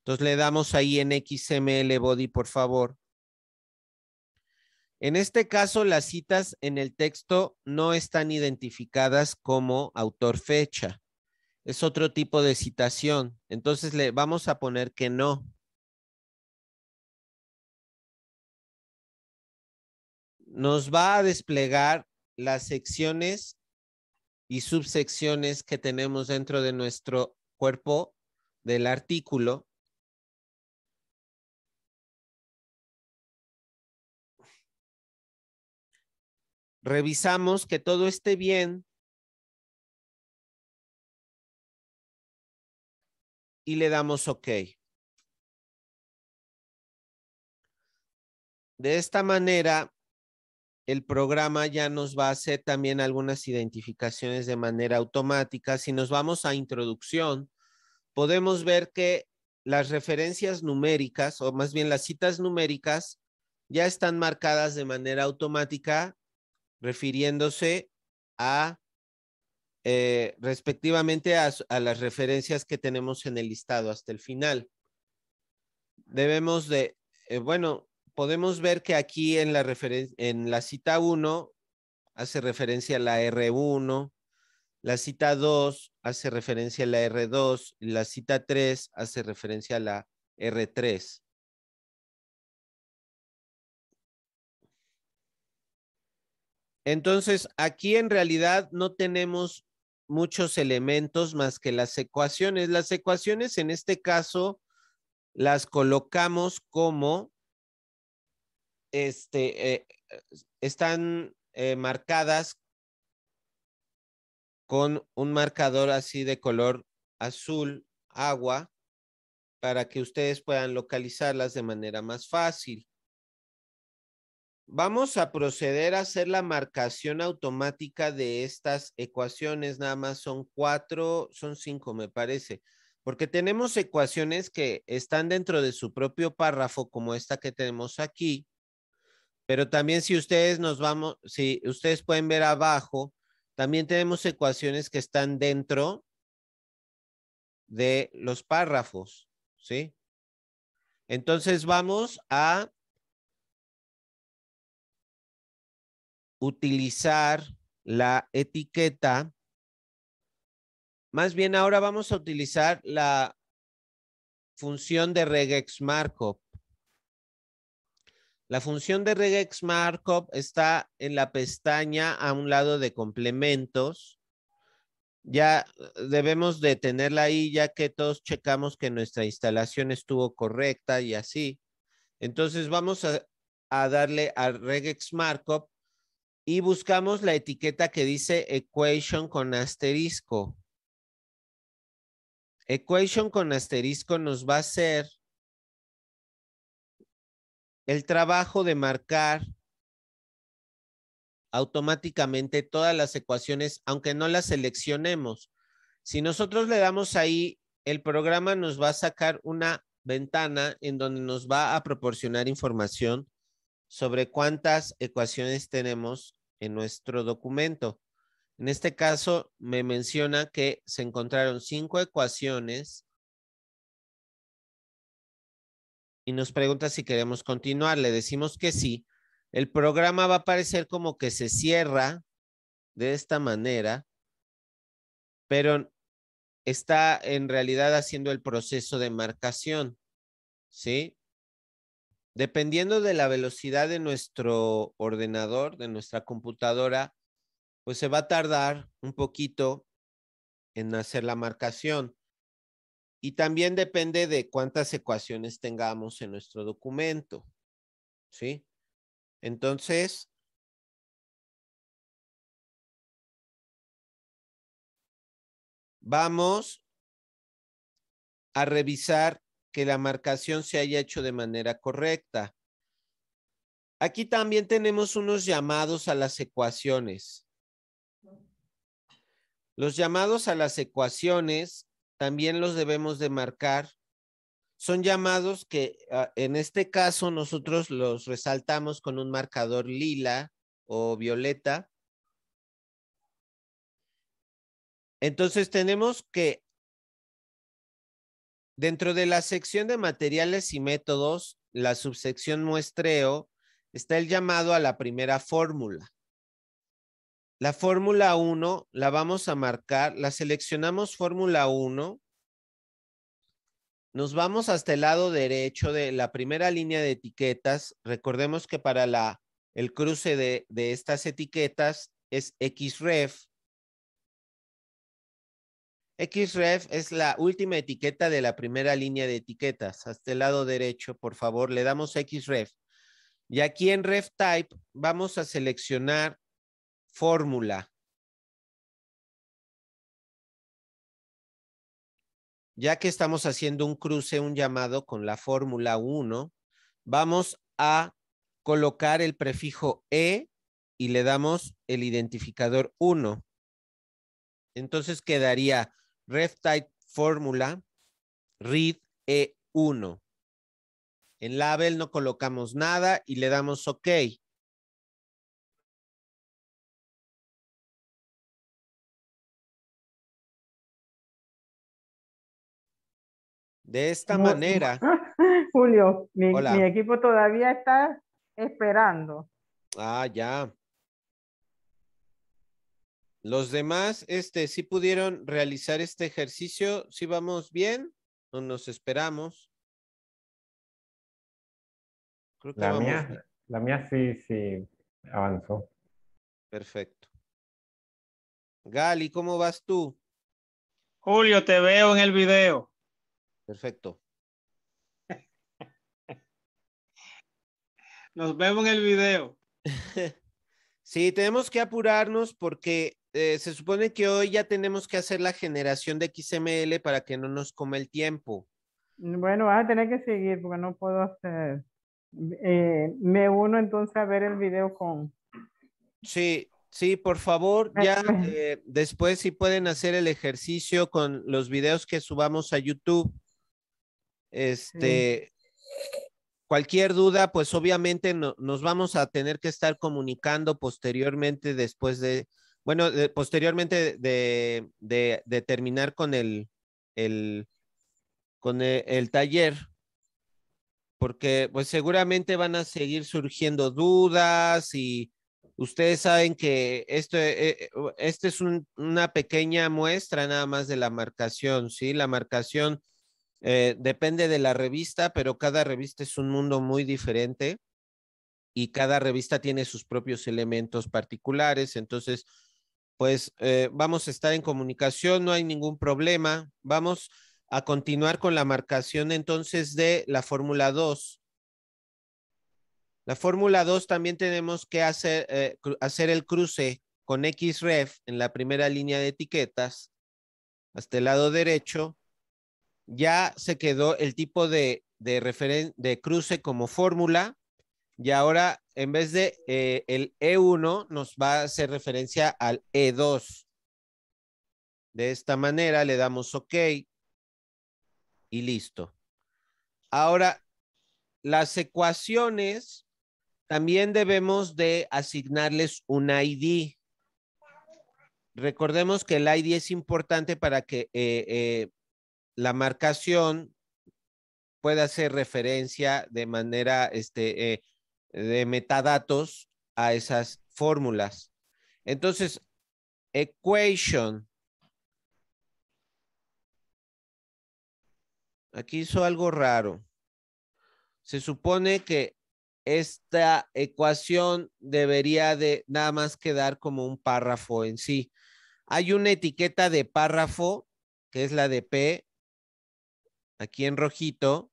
Entonces le damos ahí en XML body, por favor. En este caso, las citas en el texto no están identificadas como autor fecha. Es otro tipo de citación. Entonces le vamos a poner que no. Nos va a desplegar las secciones y subsecciones que tenemos dentro de nuestro cuerpo
del artículo revisamos que todo esté bien y
le damos OK. De esta manera, el programa ya nos va a hacer también algunas identificaciones de manera automática. Si nos vamos a introducción, podemos ver que las referencias numéricas, o más bien las citas numéricas, ya están marcadas de manera automática refiriéndose a eh, respectivamente a, las referencias que tenemos en el listado hasta el final. Debemos de, eh, bueno, podemos ver que aquí en la, en la cita 1 hace referencia a la R1, la cita 2 hace referencia a la R2, la cita 3 hace referencia a la R3. Entonces, aquí en realidad no tenemos muchos elementos más que las ecuaciones. Las ecuaciones en este caso las colocamos como este, eh, están eh, marcadas con un marcador así de color azul agua para que ustedes puedan localizarlas de manera más fácil. Vamos a proceder a hacer la marcación automática de estas ecuaciones. Nada más son cuatro, son cinco, me parece. Porque tenemos ecuaciones que están dentro de su propio párrafo, como esta que tenemos aquí. Pero también si ustedes nos vamos, si ustedes pueden ver abajo, también tenemos ecuaciones que están dentro de los párrafos, ¿sí? Entonces vamos a
utilizar la
etiqueta. Más bien ahora vamos a utilizar la función de regex markup. La función de regex markup está en la pestaña a un lado de complementos. Ya debemos de tenerla ahí ya que todos checamos que nuestra instalación estuvo correcta y así. Entonces vamos a, a darle a regex markup y buscamos la etiqueta que dice equation con asterisco. Equation con asterisco nos va a hacer el trabajo de marcar automáticamente todas las ecuaciones, aunque no las seleccionemos. Si nosotros le damos ahí, el programa nos va a sacar una ventana en donde nos va a proporcionar información sobre cuántas ecuaciones tenemos en nuestro documento. En este caso, me menciona que se encontraron cinco ecuaciones y nos pregunta si queremos continuar. Le decimos que sí. El programa va a parecer como que se cierra de esta manera, pero está en realidad haciendo el proceso de marcación, ¿sí? Dependiendo de la velocidad de nuestro ordenador, de nuestra computadora, pues se va a tardar un poquito en hacer la marcación. Y también depende de cuántas ecuaciones tengamos en nuestro documento. ¿Sí?
Entonces,
vamos a revisar que la marcación se haya hecho de manera correcta. Aquí también tenemos unos llamados a las ecuaciones. Los llamados a las ecuaciones también los debemos de marcar. Son llamados que ah, en este caso nosotros los resaltamos con un marcador lila o violeta. Entonces tenemos que Dentro de la sección de materiales y métodos, la subsección muestreo, está el llamado a la primera fórmula. La fórmula 1 la vamos a marcar, la seleccionamos fórmula 1, nos vamos hasta el lado derecho de la primera línea de etiquetas. Recordemos que para el cruce de, de estas etiquetas es XREF XREF es la última etiqueta de la primera línea de etiquetas. Hasta el lado derecho, por favor, le damos XREF. Y aquí en Ref Type vamos a seleccionar fórmula. Ya que estamos haciendo un cruce, un llamado con la fórmula 1, vamos a colocar el prefijo E y le damos el identificador 1. Entonces quedaría type Fórmula, Read E1. En label no colocamos nada y le damos OK. De esta manera.
Julio, mi, equipo todavía está esperando.
Ah, ya. Los demás, este, si pudieron realizar este ejercicio, si vamos bien, no nos esperamos.
la, mía, la
mía sí, sí avanzó.
Perfecto. Gali, ¿cómo vas tú? Julio, te veo en el video. Perfecto. Nos vemos en el video. Sí, tenemos que apurarnos porque eh, se supone que hoy ya tenemos que hacer la generación de XML para que no nos coma el tiempo.
Mm, bueno, vas a tener que seguir porque no puedo hacer. Eh, me uno
entonces a ver el video con. Sí, sí, por favor, ya pues. eh, después si pueden hacer el ejercicio con los videos que subamos a YouTube. Este, cualquier duda, pues obviamente nos vamos a tener que estar comunicando posteriormente después de, bueno, posteriormente de, terminar con el, con e, el, taller, porque pues seguramente van a seguir surgiendo dudas y ustedes saben que esto, este es una pequeña muestra nada más de la marcación, ¿sí? La marcación eh, depende de la revista, pero cada revista es un mundo muy diferente y cada revista tiene sus propios elementos particulares, entonces pues eh, vamos a estar en comunicación, no hay ningún problema. Vamos a continuar con la marcación entonces de la Fórmula 2. La Fórmula 2 también tenemos que eh, hacer, el cruce con XREF en la primera línea de etiquetas, hasta el lado derecho. Ya se quedó el tipo de cruce como fórmula. Y ahora, en vez de eh, el E1, nos va a hacer referencia al E2. De esta manera le damos OK y listo. Ahora, las ecuaciones también debemos de asignarles un ID. Recordemos que el ID es importante para que eh, eh, la marcación pueda hacer referencia de manera este, de metadatos a esas fórmulas. Entonces, equation. Aquí hizo algo raro. Se supone que esta ecuación debería de nada más quedar como un párrafo en sí. Hay una etiqueta de párrafo, que es la de P, aquí en rojito,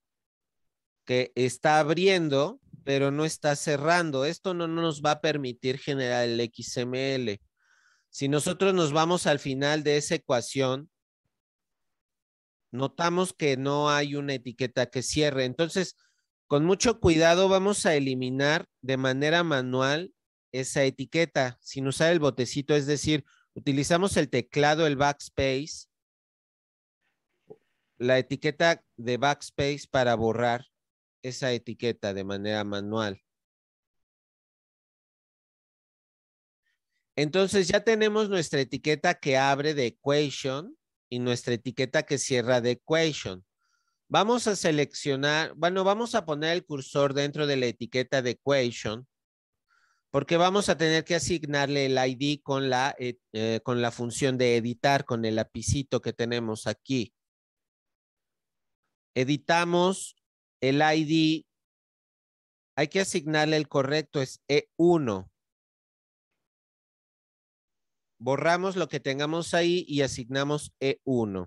que está abriendo pero no está cerrando. Esto no nos va a permitir generar el XML. Si nosotros nos vamos al final de esa ecuación, notamos que no hay una etiqueta que cierre. Entonces, con mucho cuidado vamos a eliminar de manera manual esa etiqueta sin usar el botecito, es decir, utilizamos el teclado, el backspace, la etiqueta de backspace para borrar esa etiqueta de manera manual. Entonces ya tenemos nuestra etiqueta que abre de equation y nuestra etiqueta que cierra de equation. Vamos a seleccionar, bueno, vamos a poner el cursor dentro de la etiqueta de equation porque vamos a tener que asignarle el ID con la, eh, eh, con la función de editar, con el lapicito que tenemos aquí. Editamos el ID hay que asignarle el correcto, es E1. Borramos lo que tengamos ahí y asignamos E1.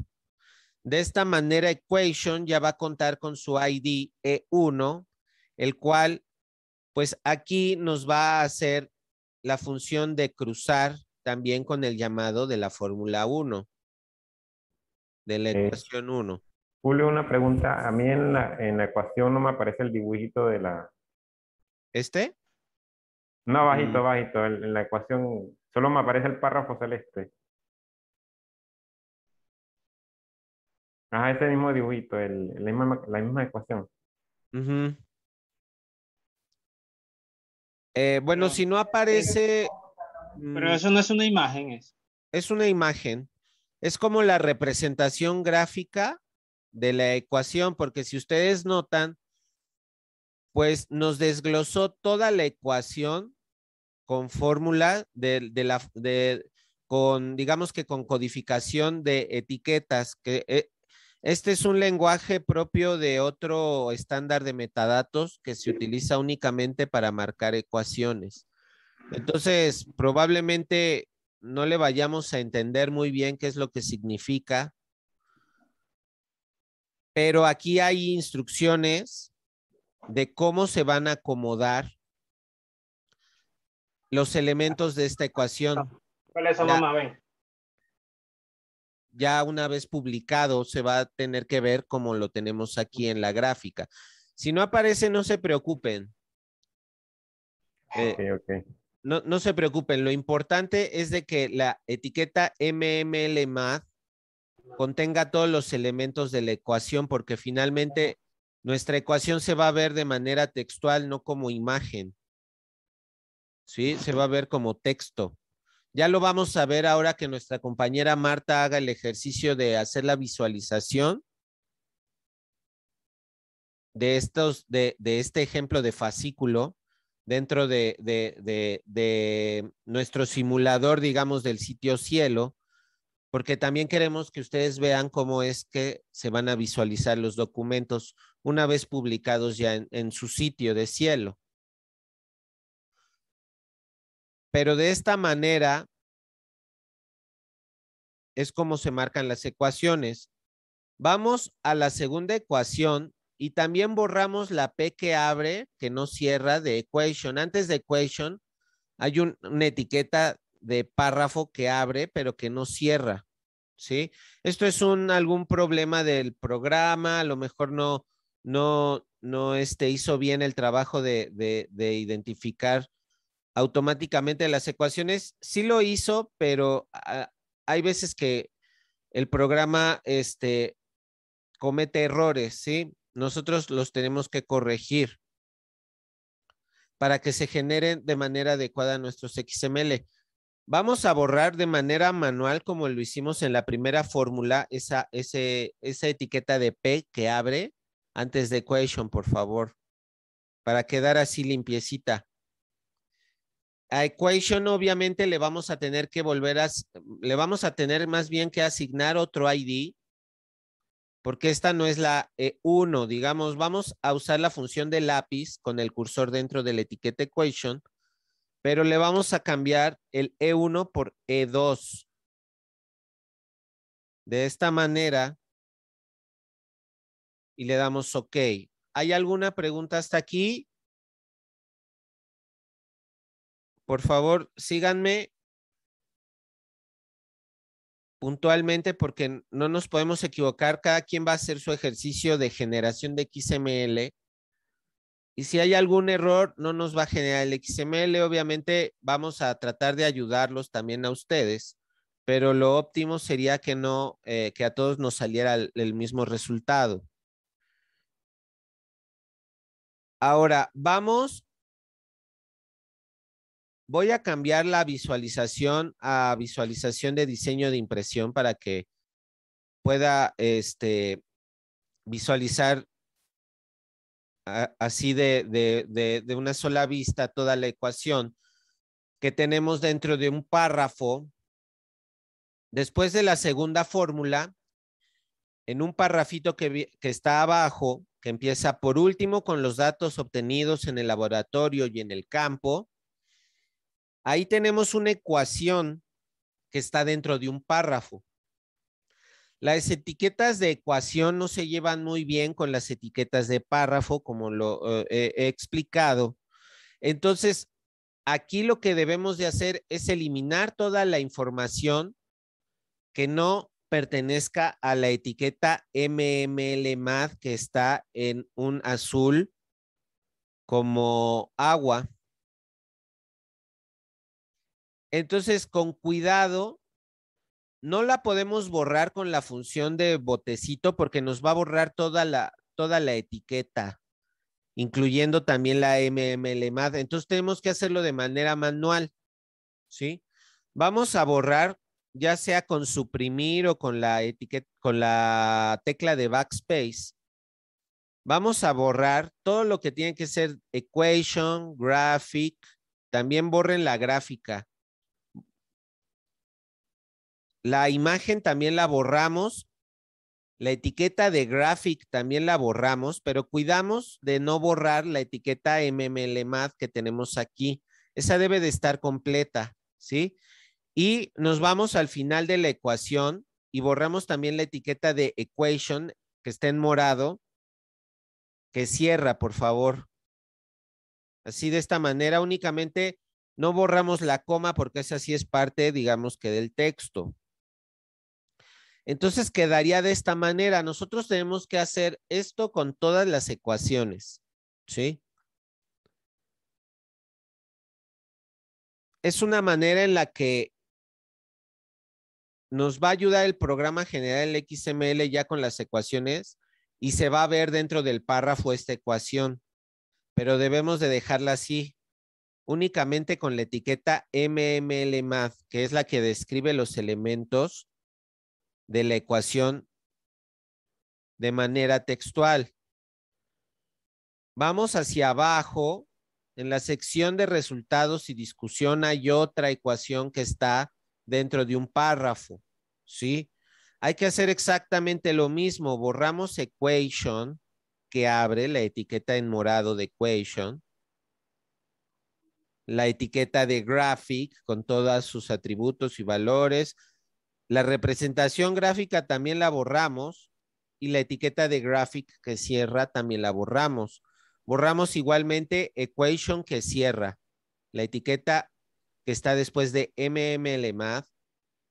De esta manera, Equation ya va a contar con su ID E1, el cual, pues aquí nos va a hacer la función de cruzar también con el llamado de la fórmula 1, de la ecuación 1. Julio, una
pregunta. A mí en la, en la ecuación no me aparece el dibujito de la... ¿Este? No, bajito, mm. bajito. En, la ecuación solo me aparece el párrafo celeste. Ajá, ese mismo dibujito, la,
misma, la, misma, ecuación. eh, bueno, si no aparece...
Pero mm, eso no es una imagen,
es. Es una imagen. Es como la representación gráfica de la ecuación, porque si ustedes notan, pues nos desglosó toda la ecuación con fórmula de, la de, con digamos que con codificación de etiquetas que eh, este es un lenguaje propio de otro estándar de metadatos que se utiliza únicamente para marcar ecuaciones. Entonces, probablemente no le vayamos a entender muy bien qué es lo que significa pero aquí hay instrucciones de cómo se van a acomodar los elementos de esta ecuación.
Ah, es es, mamá?
Ya una vez publicado, se va a tener que ver cómo lo tenemos aquí en la gráfica. Si no aparece, no se preocupen. No, se preocupen, lo importante es de que la etiqueta MML Math contenga todos los elementos de la ecuación, porque finalmente nuestra ecuación se va a ver de manera textual, no como imagen. ¿Sí? Se va a ver como texto. Ya lo vamos a ver ahora que nuestra compañera Marta haga el ejercicio de hacer la visualización de, estos, de, este ejemplo de fascículo dentro de, de, de, nuestro simulador, digamos, del sitio cielo, porque también queremos que ustedes vean cómo es que se van a visualizar los documentos una vez publicados ya en, su sitio de cielo. Pero de esta manera es como se marcan las ecuaciones. Vamos a la segunda ecuación y también borramos la P que abre, que no cierra de equation. Antes de equation hay una etiqueta de párrafo que abre, pero que no cierra. ¿Sí? Esto es un, algún problema del programa, a lo mejor no, no, no este, hizo bien el trabajo de, identificar automáticamente las ecuaciones. Sí lo hizo, pero hay veces que el programa este, comete errores, ¿sí? Nosotros los tenemos que corregir para que se generen de manera adecuada nuestros XML. Vamos a borrar de manera manual, como lo hicimos en la primera fórmula, esa, esa etiqueta de P que abre antes de equation, por favor, para quedar así limpiecita. A equation obviamente le vamos a tener que volver a, le vamos a tener más bien que asignar otro ID, porque esta no es la E1, digamos, vamos a usar la función de lápiz con el cursor dentro de la etiqueta equation pero le vamos a cambiar el E1 por E2.
De esta manera, y le damos OK. ¿Hay alguna pregunta hasta aquí?
Por favor, síganme puntualmente porque no nos podemos equivocar. Cada quien va a hacer su ejercicio de generación de XML y si hay algún error, no nos va a generar el XML. Obviamente vamos a tratar de ayudarlos también a ustedes, pero lo óptimo sería que no, eh, que a todos nos saliera el, el mismo resultado. Ahora, vamos voy a cambiar la visualización a visualización de diseño de impresión para que pueda este, visualizar así de, una sola vista toda la ecuación que tenemos dentro de un párrafo, después de la segunda fórmula, en un párrafito que, que, está abajo, que empieza por último con los datos obtenidos en el laboratorio y en el campo, ahí tenemos una ecuación que está dentro de un párrafo. Las etiquetas de ecuación no se llevan muy bien con las etiquetas de párrafo, como lo eh, eh, he explicado. Entonces, aquí lo que debemos de hacer es eliminar toda la información que no pertenezca a la etiqueta MMLMAD que está en un azul como agua. Entonces, con cuidado, no la podemos borrar con la función de botecito porque nos va a borrar toda la, toda la etiqueta, incluyendo también la MMLMAD. Entonces tenemos que hacerlo de manera manual, ¿sí? Vamos a borrar ya sea con suprimir o con la etiqueta, con la tecla de backspace. Vamos a borrar todo lo que tiene que ser equation, graphic, también borren la gráfica la imagen también la borramos. La etiqueta de graphic también la borramos, pero cuidamos de no borrar la etiqueta MMLMAD que tenemos aquí. Esa debe de estar completa, ¿sí? Y nos vamos al final de la ecuación y borramos también la etiqueta de equation que está en morado, que cierra, por favor. Así de esta manera únicamente no borramos la coma porque esa sí es parte, digamos que del texto. Entonces quedaría de esta manera. Nosotros tenemos que hacer esto con todas las ecuaciones, ¿sí? Es una manera en la que nos va a ayudar el programa general el XML ya con las ecuaciones y se va a ver dentro del párrafo esta ecuación, pero debemos de dejarla así, únicamente con la etiqueta MMLMath, que es la que describe los elementos de la ecuación de manera textual. Vamos hacia abajo. En la sección de resultados y discusión hay otra ecuación que está dentro de un párrafo. ¿Sí? Hay que hacer exactamente lo mismo. Borramos equation que abre la etiqueta en morado de equation. La etiqueta de graphic con todos sus atributos y valores la representación gráfica también la borramos y la etiqueta de graphic que cierra también la borramos. Borramos igualmente equation que cierra, la etiqueta que está después de mmlmath.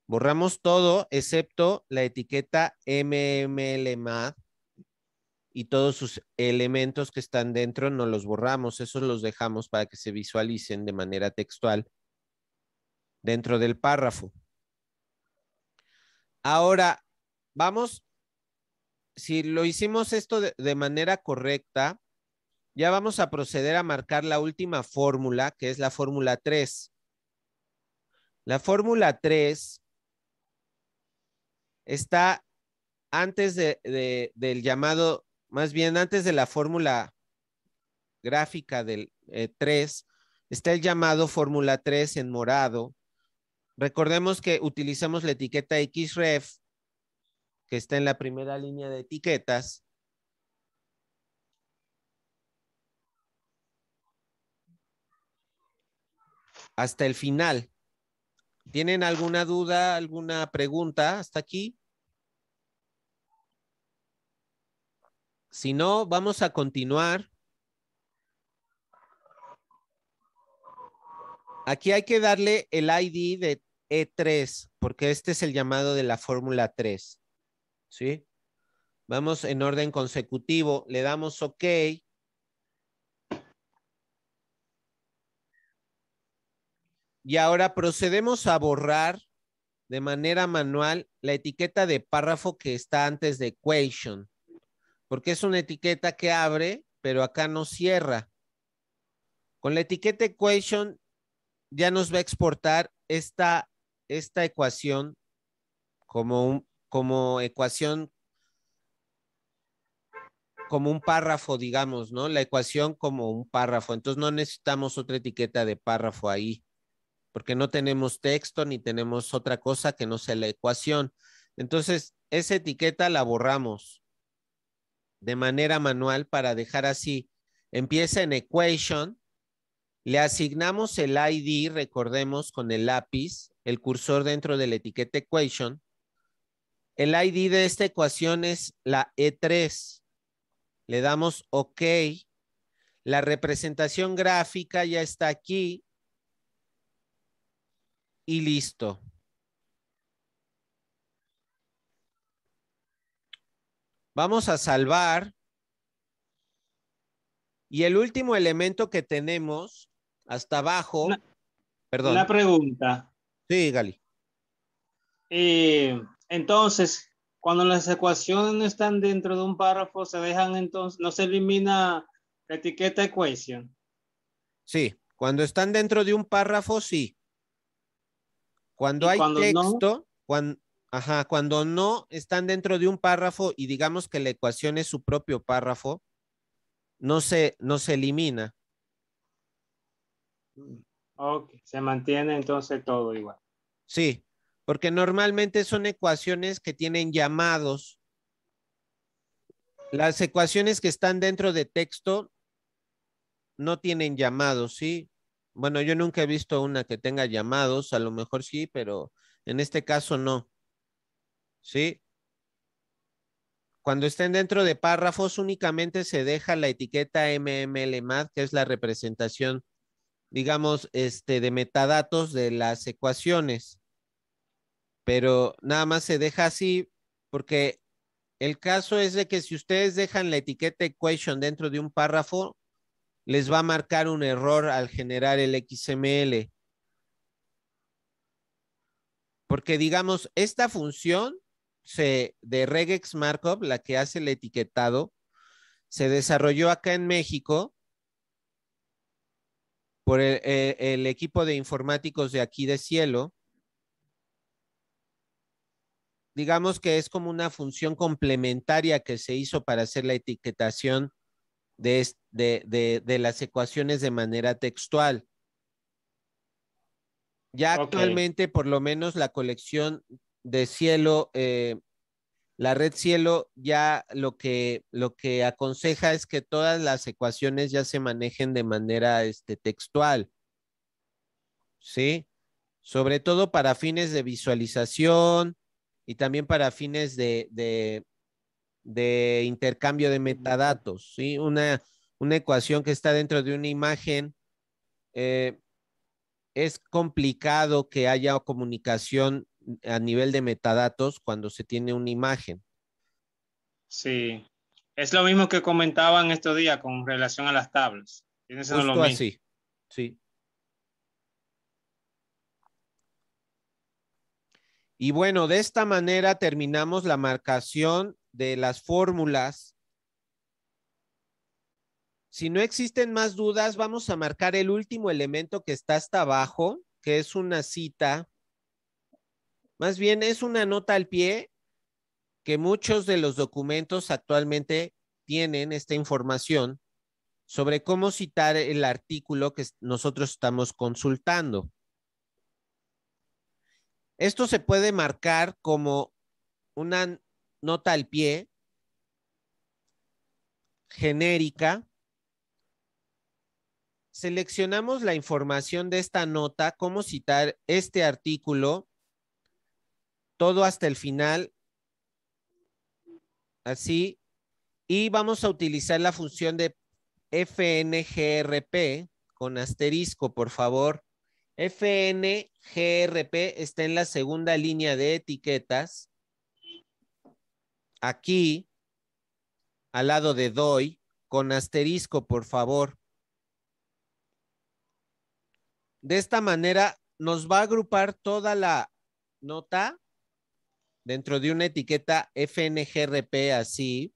Borramos todo excepto la etiqueta mmlmath y todos sus elementos que están dentro no los borramos, esos los dejamos para que se visualicen de manera textual dentro del párrafo. Ahora, vamos, si lo hicimos esto de, manera correcta, ya vamos a proceder a marcar la última fórmula, que es la fórmula 3. La fórmula 3 está antes del llamado, más bien antes de la fórmula gráfica del 3, eh, está el llamado fórmula 3 en morado, Recordemos que utilizamos la etiqueta XREF, que está en la primera línea de etiquetas. Hasta el final. ¿Tienen alguna duda, alguna pregunta hasta aquí? Si no, vamos a continuar. Aquí hay que darle el ID de e3, porque este es el llamado de la Fórmula 3. ¿Sí? Vamos en orden consecutivo, le damos OK. Y ahora procedemos a borrar de manera manual la etiqueta de párrafo que está antes de equation, porque es una etiqueta que abre, pero acá no cierra. Con la etiqueta equation ya nos va a exportar esta esta ecuación como, un, como ecuación, como un párrafo, digamos, ¿no? La ecuación como un párrafo. Entonces no necesitamos otra etiqueta de párrafo ahí, porque no tenemos texto ni tenemos otra cosa que no sea la ecuación. Entonces, esa etiqueta la borramos de manera manual para dejar así. Empieza en equation, le asignamos el ID, recordemos, con el lápiz, el cursor dentro de la etiqueta equation. El ID de esta ecuación es la E3. Le damos OK. La representación gráfica ya está aquí. Y listo. Vamos a salvar. Y el último elemento que tenemos hasta
abajo. perdón. La pregunta. Sí, Gali. Eh, entonces, cuando las ecuaciones no están dentro de un párrafo, se dejan entonces, no se elimina la etiqueta ecuación.
Sí, cuando están dentro de un párrafo, sí. Cuando hay texto, cuando, ajá, cuando no están dentro de un párrafo y digamos que la ecuación es su propio párrafo, no se, no se elimina.
Ok, se mantiene entonces todo igual.
Sí, porque normalmente son ecuaciones que tienen llamados. Las ecuaciones que están dentro de texto no tienen llamados, ¿sí? Bueno, yo nunca he visto una que tenga llamados, a lo mejor sí, pero en este caso no. ¿Sí? Cuando estén dentro de párrafos, únicamente se deja la etiqueta MMLMAT, que es la representación, digamos, este, de metadatos de las ecuaciones pero nada más se deja así porque el caso es de que si ustedes dejan la etiqueta equation dentro de un párrafo, les va a marcar un error al generar el XML. Porque digamos, esta función se, de regex markup, la que hace el etiquetado, se desarrolló acá en México por el equipo de informáticos de aquí de Cielo digamos que es como una función complementaria que se hizo para hacer la etiquetación de, de, las ecuaciones de manera textual. Ya actualmente, por lo menos, la colección de cielo, eh, la red cielo, ya lo que, lo que aconseja es que todas las ecuaciones ya se manejen de manera este, textual. ¿Sí? Sobre todo para fines de visualización, y también para fines de, intercambio de metadatos, ¿sí? Una, ecuación que está dentro de una imagen. Eh, es complicado que haya comunicación a nivel de metadatos cuando se tiene una imagen.
Sí, es lo mismo que comentaban estos días con relación a las tablas. Justo lo así,
sí. Y bueno, de esta manera terminamos la marcación de las fórmulas. Si no existen más dudas, vamos a marcar el último elemento que está hasta abajo, que es una cita. Más bien es una nota al pie que muchos de los documentos actualmente tienen esta información sobre cómo citar el artículo que nosotros estamos consultando. Esto se puede marcar como una nota al pie genérica. Seleccionamos la información de esta nota, cómo citar este artículo, todo hasta el final, así, y vamos a utilizar la función de FNGRP con asterisco, por favor. FNGRP está en la segunda línea de etiquetas. Aquí, al lado de DOI, con asterisco, por favor. De esta manera nos va a agrupar toda la nota dentro de una etiqueta FNGRP así,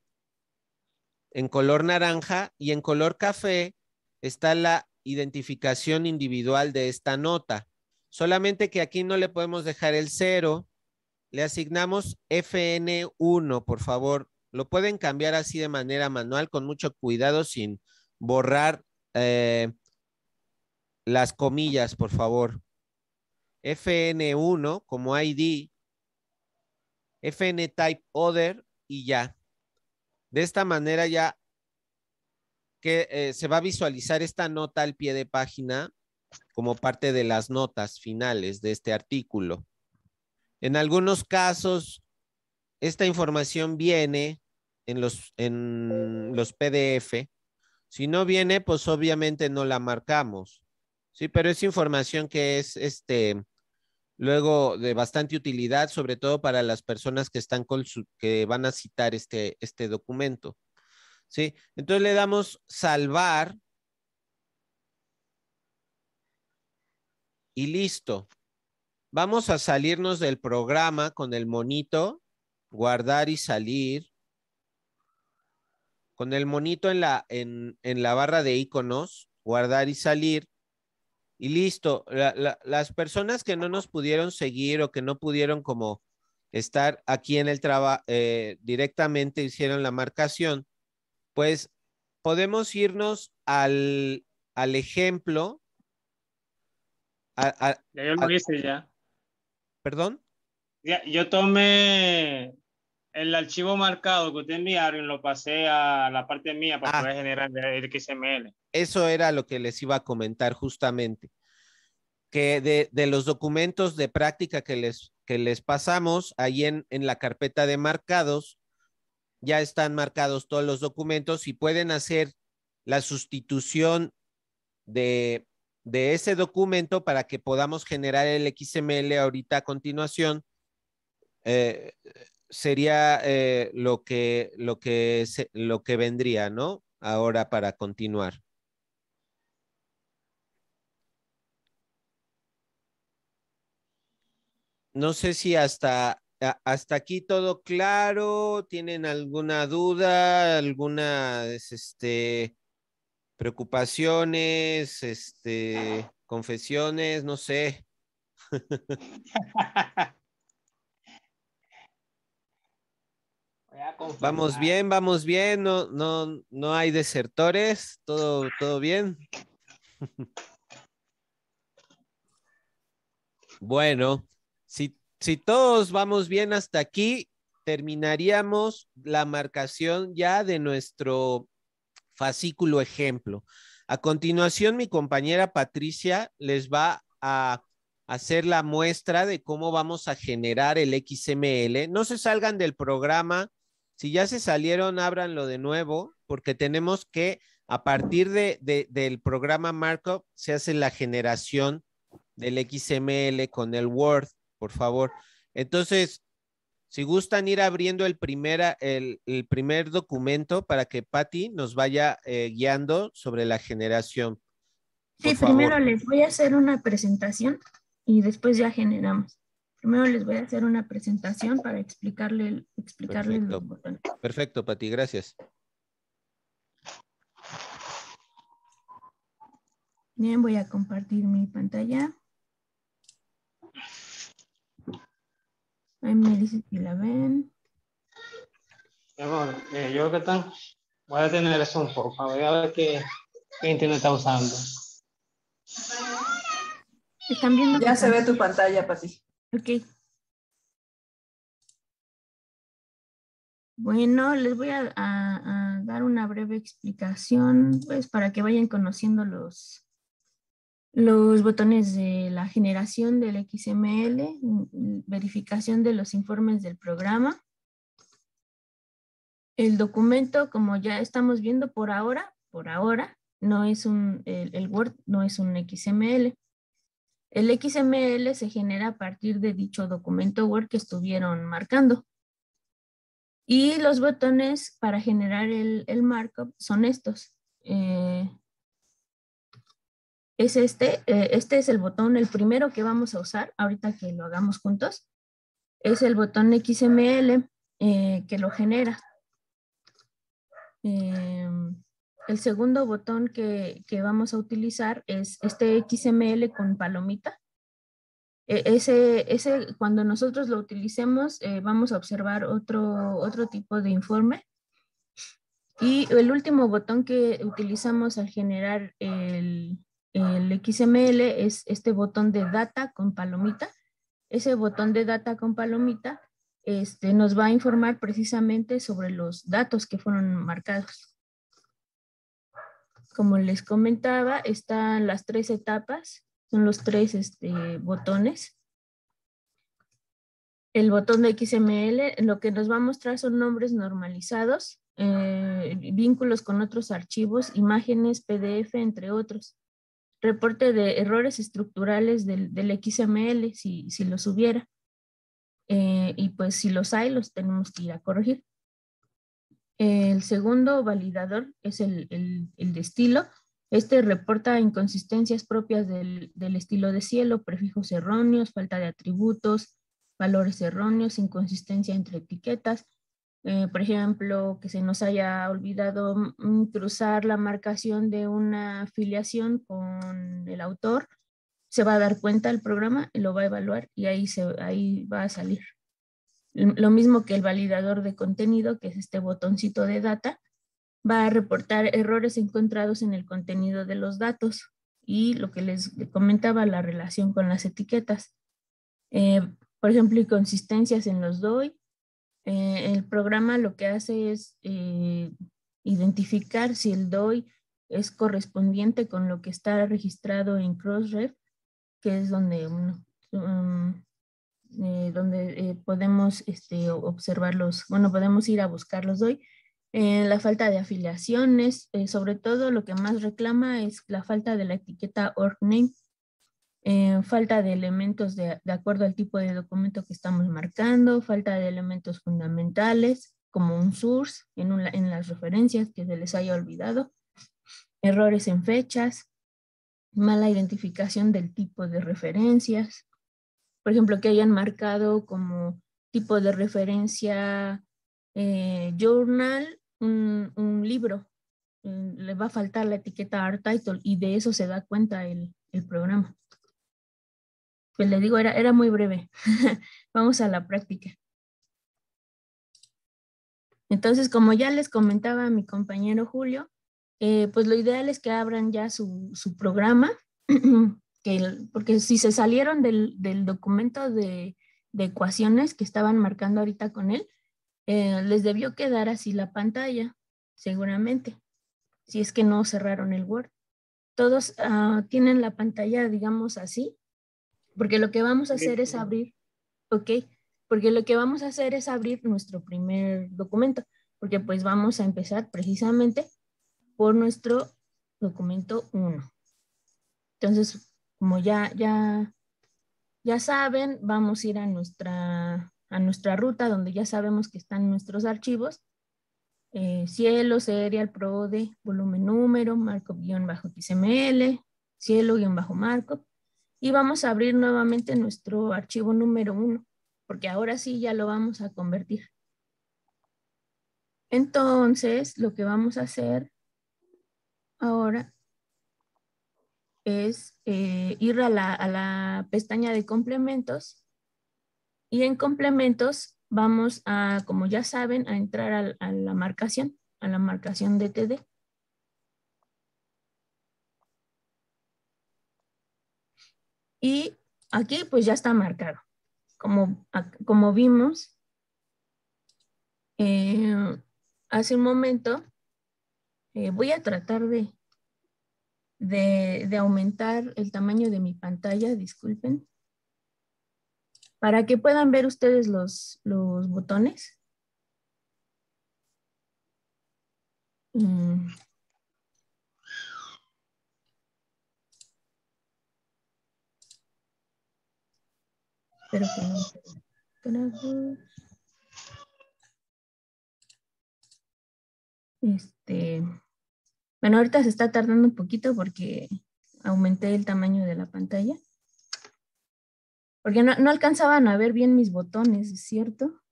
en color naranja y en color café está la identificación individual de esta nota. Solamente que aquí no le podemos dejar el cero. Le asignamos FN1, por favor. Lo pueden cambiar así de manera manual, con mucho cuidado, sin borrar eh, las comillas, por favor. FN1 como ID, FN type other y ya. De esta manera ya que eh, se va a visualizar esta nota al pie de página como parte de las notas finales de este artículo. En algunos casos, esta información viene en los, en los PDF. Si no viene, pues obviamente no la marcamos. Sí, pero es información que es este, luego de bastante utilidad, sobre todo para las personas que, están que van a citar este, este documento. ¿sí? Entonces le damos salvar y listo. Vamos a salirnos del programa con el monito, guardar y salir. Con el monito en la, en, la barra de iconos, guardar y salir. Y listo. las personas que no nos pudieron seguir o que no pudieron como estar aquí en el trabajo eh, directamente hicieron la marcación pues podemos irnos al, al ejemplo.
ya lo hice ya. ¿Perdón? Ya, yo tomé el archivo marcado que usted enviaron lo pasé a la parte mía para ah. poder generar el XML.
Eso era lo que les iba a comentar justamente. Que de, de los documentos de práctica que les, que les pasamos ahí en, en la carpeta de marcados, ya están marcados todos los documentos y pueden hacer la sustitución de, ese documento para que podamos generar el XML ahorita a continuación. Eh, sería eh, lo, que, lo, que, lo que vendría, ¿no? Ahora para continuar. No sé si hasta hasta aquí todo claro. ¿Tienen alguna duda, alguna este, preocupaciones, este, confesiones? No sé. Vamos bien, vamos bien, no, no, hay desertores, todo, todo bien. bueno, si si todos vamos bien hasta aquí, terminaríamos la marcación ya de nuestro fascículo ejemplo. A continuación, mi compañera Patricia les va a hacer la muestra de cómo vamos a generar el XML. No se salgan del programa. Si ya se salieron, ábranlo de nuevo, porque tenemos que, a partir del programa Markup, se hace la generación del XML con el Word por favor. Entonces, si gustan ir abriendo el, primera, el, primer documento para que Patti nos vaya eh, guiando sobre la generación.
sí, primero les voy a hacer una presentación y después ya generamos. Primero les voy a hacer una presentación para explicarle, explicarle. Perfecto.
Perfecto, Pati, gracias.
Bien, voy a compartir mi pantalla. Ahí me dice que la ven.
Eh, yo que tan, voy a tener eso un poco, voy a ver qué, internet está usando.
ya se ve tu pantalla, Pati. Ok.
Bueno, les voy a, dar una breve explicación, pues, para que vayan conociendo los, los botones de la generación del XML, mm, verificación de los informes del programa, el documento, como ya estamos viendo por ahora, por ahora, no es un, el, Word no es un XML. El XML se genera a partir de dicho documento Word que estuvieron marcando. Y los botones para generar el, el markup son estos. Eh, es este. Eh, este es el botón, el primero que vamos a usar, ahorita que lo hagamos juntos, es el botón XML eh, que lo genera. Em, el segundo botón que, que, vamos a utilizar es este XML con palomita. E, ese, ese cuando nosotros lo utilicemos, eh, vamos a observar otro, otro tipo de informe. Y el último botón que utilizamos al generar el, el XML es este botón de data con palomita. Ese botón de data con palomita este, nos va a informar precisamente sobre los datos que fueron marcados. Como les comentaba, están las tres etapas, son los tres este, botones. El botón de XML lo que nos va a mostrar son nombres normalizados, eh, vínculos con otros archivos, imágenes, PDF, entre otros reporte de errores estructurales del, XML, si, si, los hubiera. Eh, y pues si los hay, los tenemos que ir a corregir. El segundo validador es el, de estilo. Este reporta inconsistencias propias del estilo de cielo, prefijos erróneos, falta de atributos, valores erróneos, inconsistencia entre etiquetas, eh, por ejemplo, que se nos haya olvidado cruzar la marcación de una afiliación con el autor, se va a dar cuenta el programa, y lo va a evaluar y ahí, se, ahí va a salir. Lo mismo que el validador de contenido, que es este botoncito de data, va a reportar errores encontrados en el contenido de los datos y lo que les comentaba, la relación con las etiquetas. Eh, por ejemplo, inconsistencias en los DOI, eh, el programa lo que hace es eh, identificar si el DOI es correspondiente con lo que está registrado en Crossref, que es donde, um, eh, donde podemos este, bueno, podemos ir a buscar los DOI. la falta de afiliaciones, sobre todo lo que más reclama es la falta de la etiqueta OrgName. Eh, falta de elementos de, acuerdo al tipo de documento que estamos marcando, falta de elementos fundamentales como un source en, las referencias que se les haya olvidado, errores en fechas, mala identificación del tipo de referencias, por ejemplo, que hayan marcado como tipo de referencia eh, journal un, libro, eh, le va a faltar la etiqueta art title y de eso se da cuenta el programa pues le digo, era, era muy breve. Vamos a la práctica. Entonces, como ya les comentaba mi compañero Julio, eh, pues lo ideal es que abran ya su, programa, que porque si se salieron del, documento de, ecuaciones que estaban marcando ahorita con él, eh, les debió quedar así la pantalla, seguramente, si es que no cerraron el Word. Todos ah, tienen la pantalla, digamos así, porque lo que vamos a hacer es abrir, ok, porque lo que vamos a hacer es abrir nuestro primer documento, porque pues vamos a empezar precisamente por nuestro documento 1. Entonces, como ya, ya, ya saben, vamos a ir a nuestra, a nuestra ruta donde ya sabemos que están nuestros archivos. Eh, cielo, serial, prode, volumen número, marco xml cielo marco, y vamos a abrir nuevamente nuestro archivo número 1, porque ahora sí ya lo vamos a convertir. Entonces, lo que vamos a hacer ahora es eh, ir a la, pestaña de complementos y en complementos vamos a, como ya saben, a entrar a, a la marcación, a la marcación de TD. Y aquí pues ya está marcado. Como, como vimos eh, hace un momento, eh, voy a tratar de, de, aumentar el tamaño de mi pantalla, disculpen, para que puedan ver ustedes los, los botones. Mm.
Espero que no.
este, bueno, ahorita se está tardando un poquito porque aumenté el tamaño de la pantalla. Porque no, alcanzaban a ver bien mis botones, ¿cierto?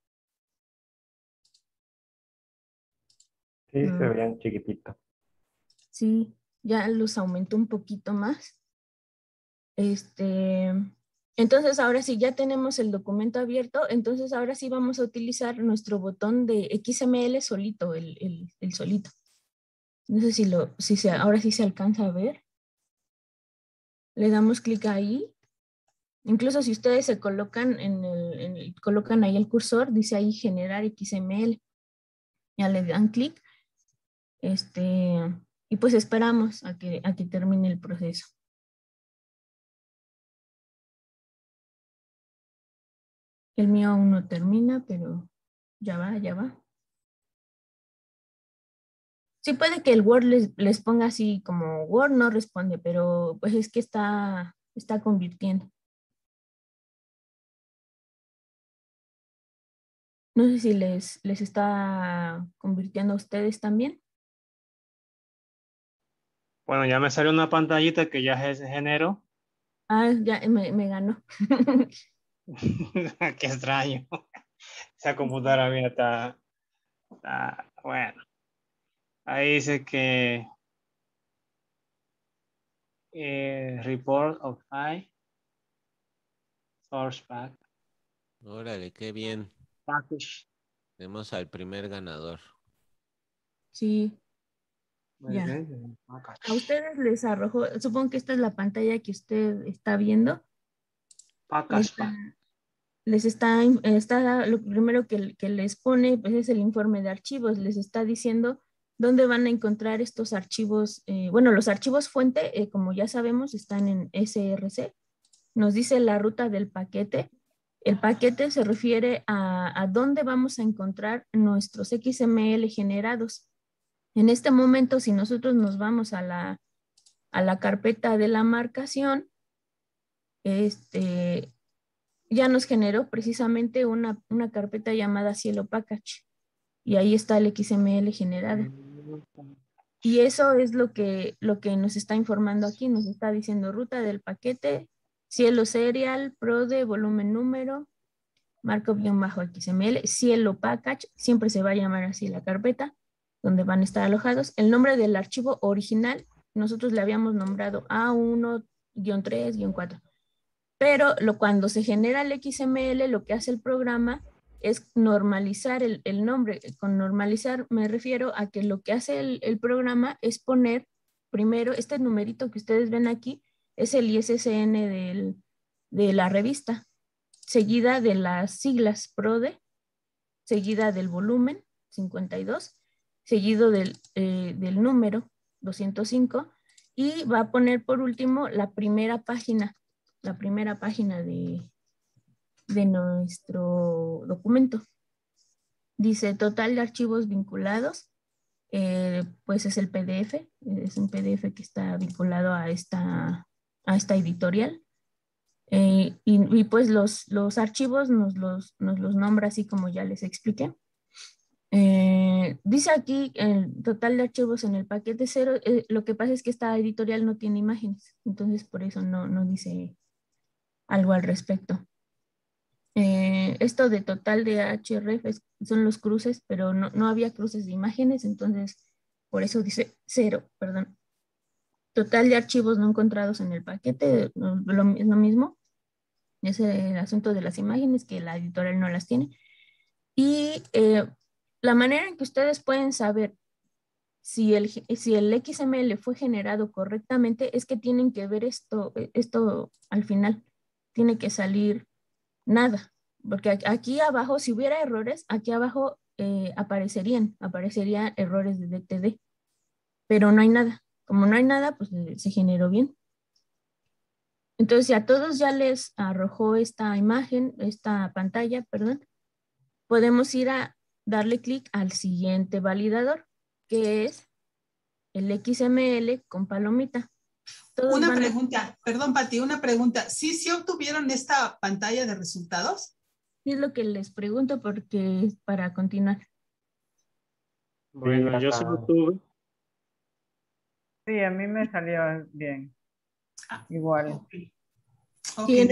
Sí, se ah. veían chiquititos.
Sí, ya los aumentó un poquito más. Este, entonces, ahora sí, ya tenemos el documento abierto, entonces ahora sí vamos a utilizar nuestro botón de XML solito, el, solito. No sé si, ahora sí se alcanza a ver. Le damos clic ahí. Incluso si ustedes se colocan, en el, colocan ahí el cursor, dice ahí generar XML. Ya le dan clic. Este, y pues esperamos a que, a que termine el proceso.
El mío aún no termina,
pero ya va, ya va. Sí puede que el Word les, les, ponga así como Word no responde, pero pues es que está, está
convirtiendo.
No sé si les, les está convirtiendo a ustedes también.
Bueno, ya me salió una pantallita que ya es de género.
Ah, ya me ganó.
Qué extraño. Esa computadora mía está, bueno. Ahí dice que eh, report of high source pack. Órale, qué bien.
vemos
Tenemos al primer ganador.
Sí. Ya. A ustedes les arrojo supongo que esta es la pantalla que usted está viendo les está, está, lo primero que, les pone pues, es el informe de archivos, les está diciendo dónde van a encontrar estos archivos. Eh, bueno, los archivos fuente, eh, como ya sabemos, están en SRC. Nos dice la ruta del paquete. El paquete se refiere a, a dónde vamos a encontrar nuestros XML generados. En este momento, si nosotros nos vamos a la, a la carpeta de la marcación, este, ya nos generó precisamente una, una carpeta llamada Cielo Package y ahí está el XML generado. Y eso es lo que, lo que nos está informando aquí, nos está diciendo ruta del paquete, cielo serial, prode, volumen número, bajo xml cielo package, siempre se va a llamar así la carpeta donde van a estar alojados, el nombre del archivo original, nosotros le habíamos nombrado A1-3-4 pero cuando se genera el XML, lo que hace el programa es normalizar el, nombre. Con normalizar me refiero a que lo que hace el, programa es poner primero este numerito que ustedes ven aquí, es el ISSN de la revista, seguida de las siglas PRODE, seguida del volumen 52, seguido del eh, número 205 y va a poner por último la primera página la primera página de, de nuestro documento. Dice total de archivos vinculados, eh, pues es el PDF, es un PDF que está vinculado a esta, a esta editorial. Eh, y, pues los, archivos nos los, nombra así como ya les expliqué. Eh, dice aquí el total de archivos en el paquete cero. lo que pasa es que esta editorial no tiene imágenes, entonces por eso no, no dice algo al respecto. Eh, esto de total de HRF. son los cruces, pero no, había cruces de imágenes, entonces por eso dice cero, perdón. Total de archivos no encontrados en el paquete, lo, lo mismo. Es el asunto de las imágenes, que la editorial no las tiene. Y eh, la manera en que ustedes pueden saber si el, si el XML fue generado correctamente es que tienen que ver esto, esto al final tiene que salir nada, porque aquí abajo, si hubiera errores, aquí abajo eh, aparecerían, aparecerían errores de DTD, pero no hay nada. Como no hay nada, pues eh, se generó bien. Entonces, si a todos ya les arrojó esta imagen, esta pantalla, perdón, podemos ir a darle clic al siguiente validador, que es el XML con palomita una pregunta, perdón, Pati, una pregunta. ¿Sí, obtuvieron esta pantalla de resultados? es lo que les pregunto porque es para continuar.
Bueno, yo sí lo tuve.
Sí, a mí me
salió bien. Ah, Igual. sí,
en,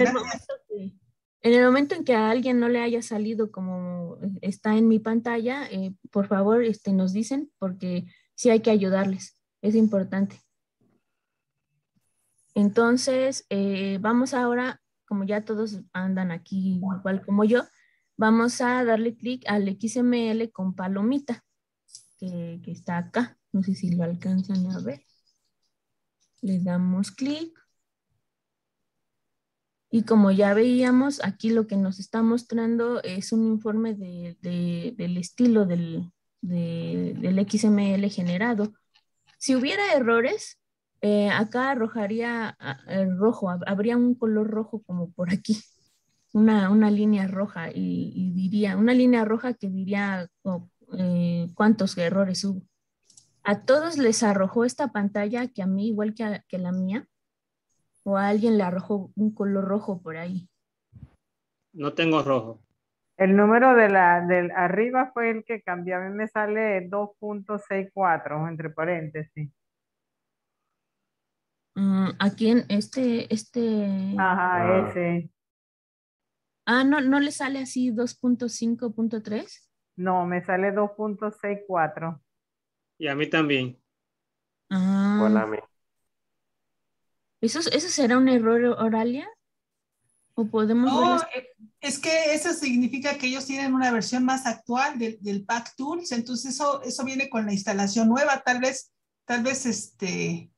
el momento en, que a alguien no le haya salido como está en mi pantalla, eh, por favor este, nos dicen porque sí hay que ayudarles. Es importante. Entonces, eh, vamos ahora, como ya todos andan aquí igual como yo, vamos a darle clic al XML con palomita, que, está acá. No sé si lo alcanzan a ver. Le damos clic. Y como ya veíamos, aquí lo que nos está mostrando es un informe del estilo del XML generado. Si hubiera errores, eh, acá arrojaría el eh, rojo, habría un color rojo como por aquí, una, una línea roja y, diría, una línea roja que diría eh, cuántos errores hubo. A todos les arrojó esta pantalla que a mí, igual que, la mía, o a alguien le arrojó un color rojo por ahí. No tengo rojo. El número de la
del arriba fue el que cambió. A mí me sale 2.64 entre paréntesis.
Aquí ah, ¿A quién? Este, este. Ajá, ah. ese. Ah, no, ¿no le sale así 2.5.3? No, me sale 2.64.
Y a mí también.
Ah. ¿Eso, ¿Eso será un error, Oralia? ¿O podemos no, eh, es que eso significa que ellos tienen una versión
más actual del, del Pack Tools, entonces eso, eso viene con la instalación nueva, tal vez, tal vez este,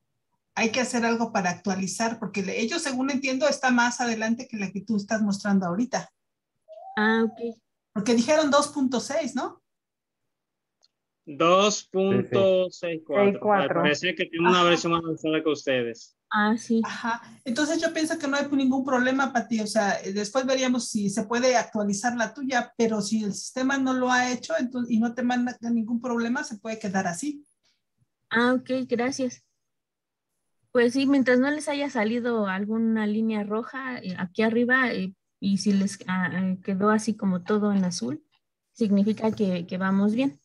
hay que hacer algo para actualizar, porque ellos, según entiendo, está más adelante que la que tú estás mostrando ahorita. Ah, ok. Porque dijeron 2.6, ¿no?
2.64. Parece que tiene una versión más avanzada que ustedes.
Ah, sí. Ajá. Entonces yo pienso que no hay ningún problema, para ti. O sea, eh, después veríamos si se puede actualizar la tuya, pero si el sistema
no lo ha hecho y no te manda ningún problema, se puede quedar así. Ah, ok, gracias. Pues sí, mientras no les haya salido alguna línea roja eh, aquí arriba eh, y si les ah, ah, quedó así como todo en azul, significa que, vamos bien.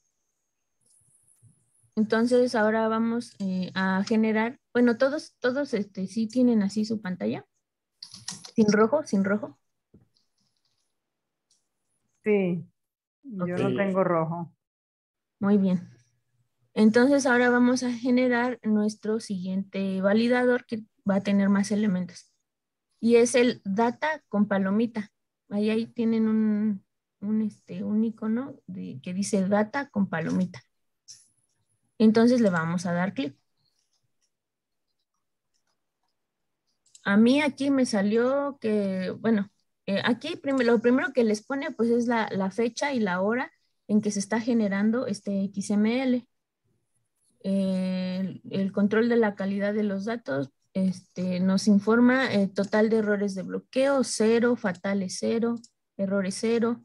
Entonces ahora vamos eh, a generar, bueno, todos, todos este, sí tienen así su pantalla. Sin rojo, sin rojo. Sí, yo no tengo rojo. Muy bien. Entonces ahora vamos a generar nuestro siguiente validador que va a tener más elementos. Y es el data con palomita. Ahí, ahí tienen un, este, icono que dice data con palomita. Entonces le vamos a dar clic. A mí aquí me salió que, bueno, eh, aquí primero lo primero que les pone pues es la, la fecha y la hora en que se está generando este XML. Eh, el control de la calidad de los datos este, nos informa el eh, total de errores de bloqueo, cero, fatales cero, errores cero,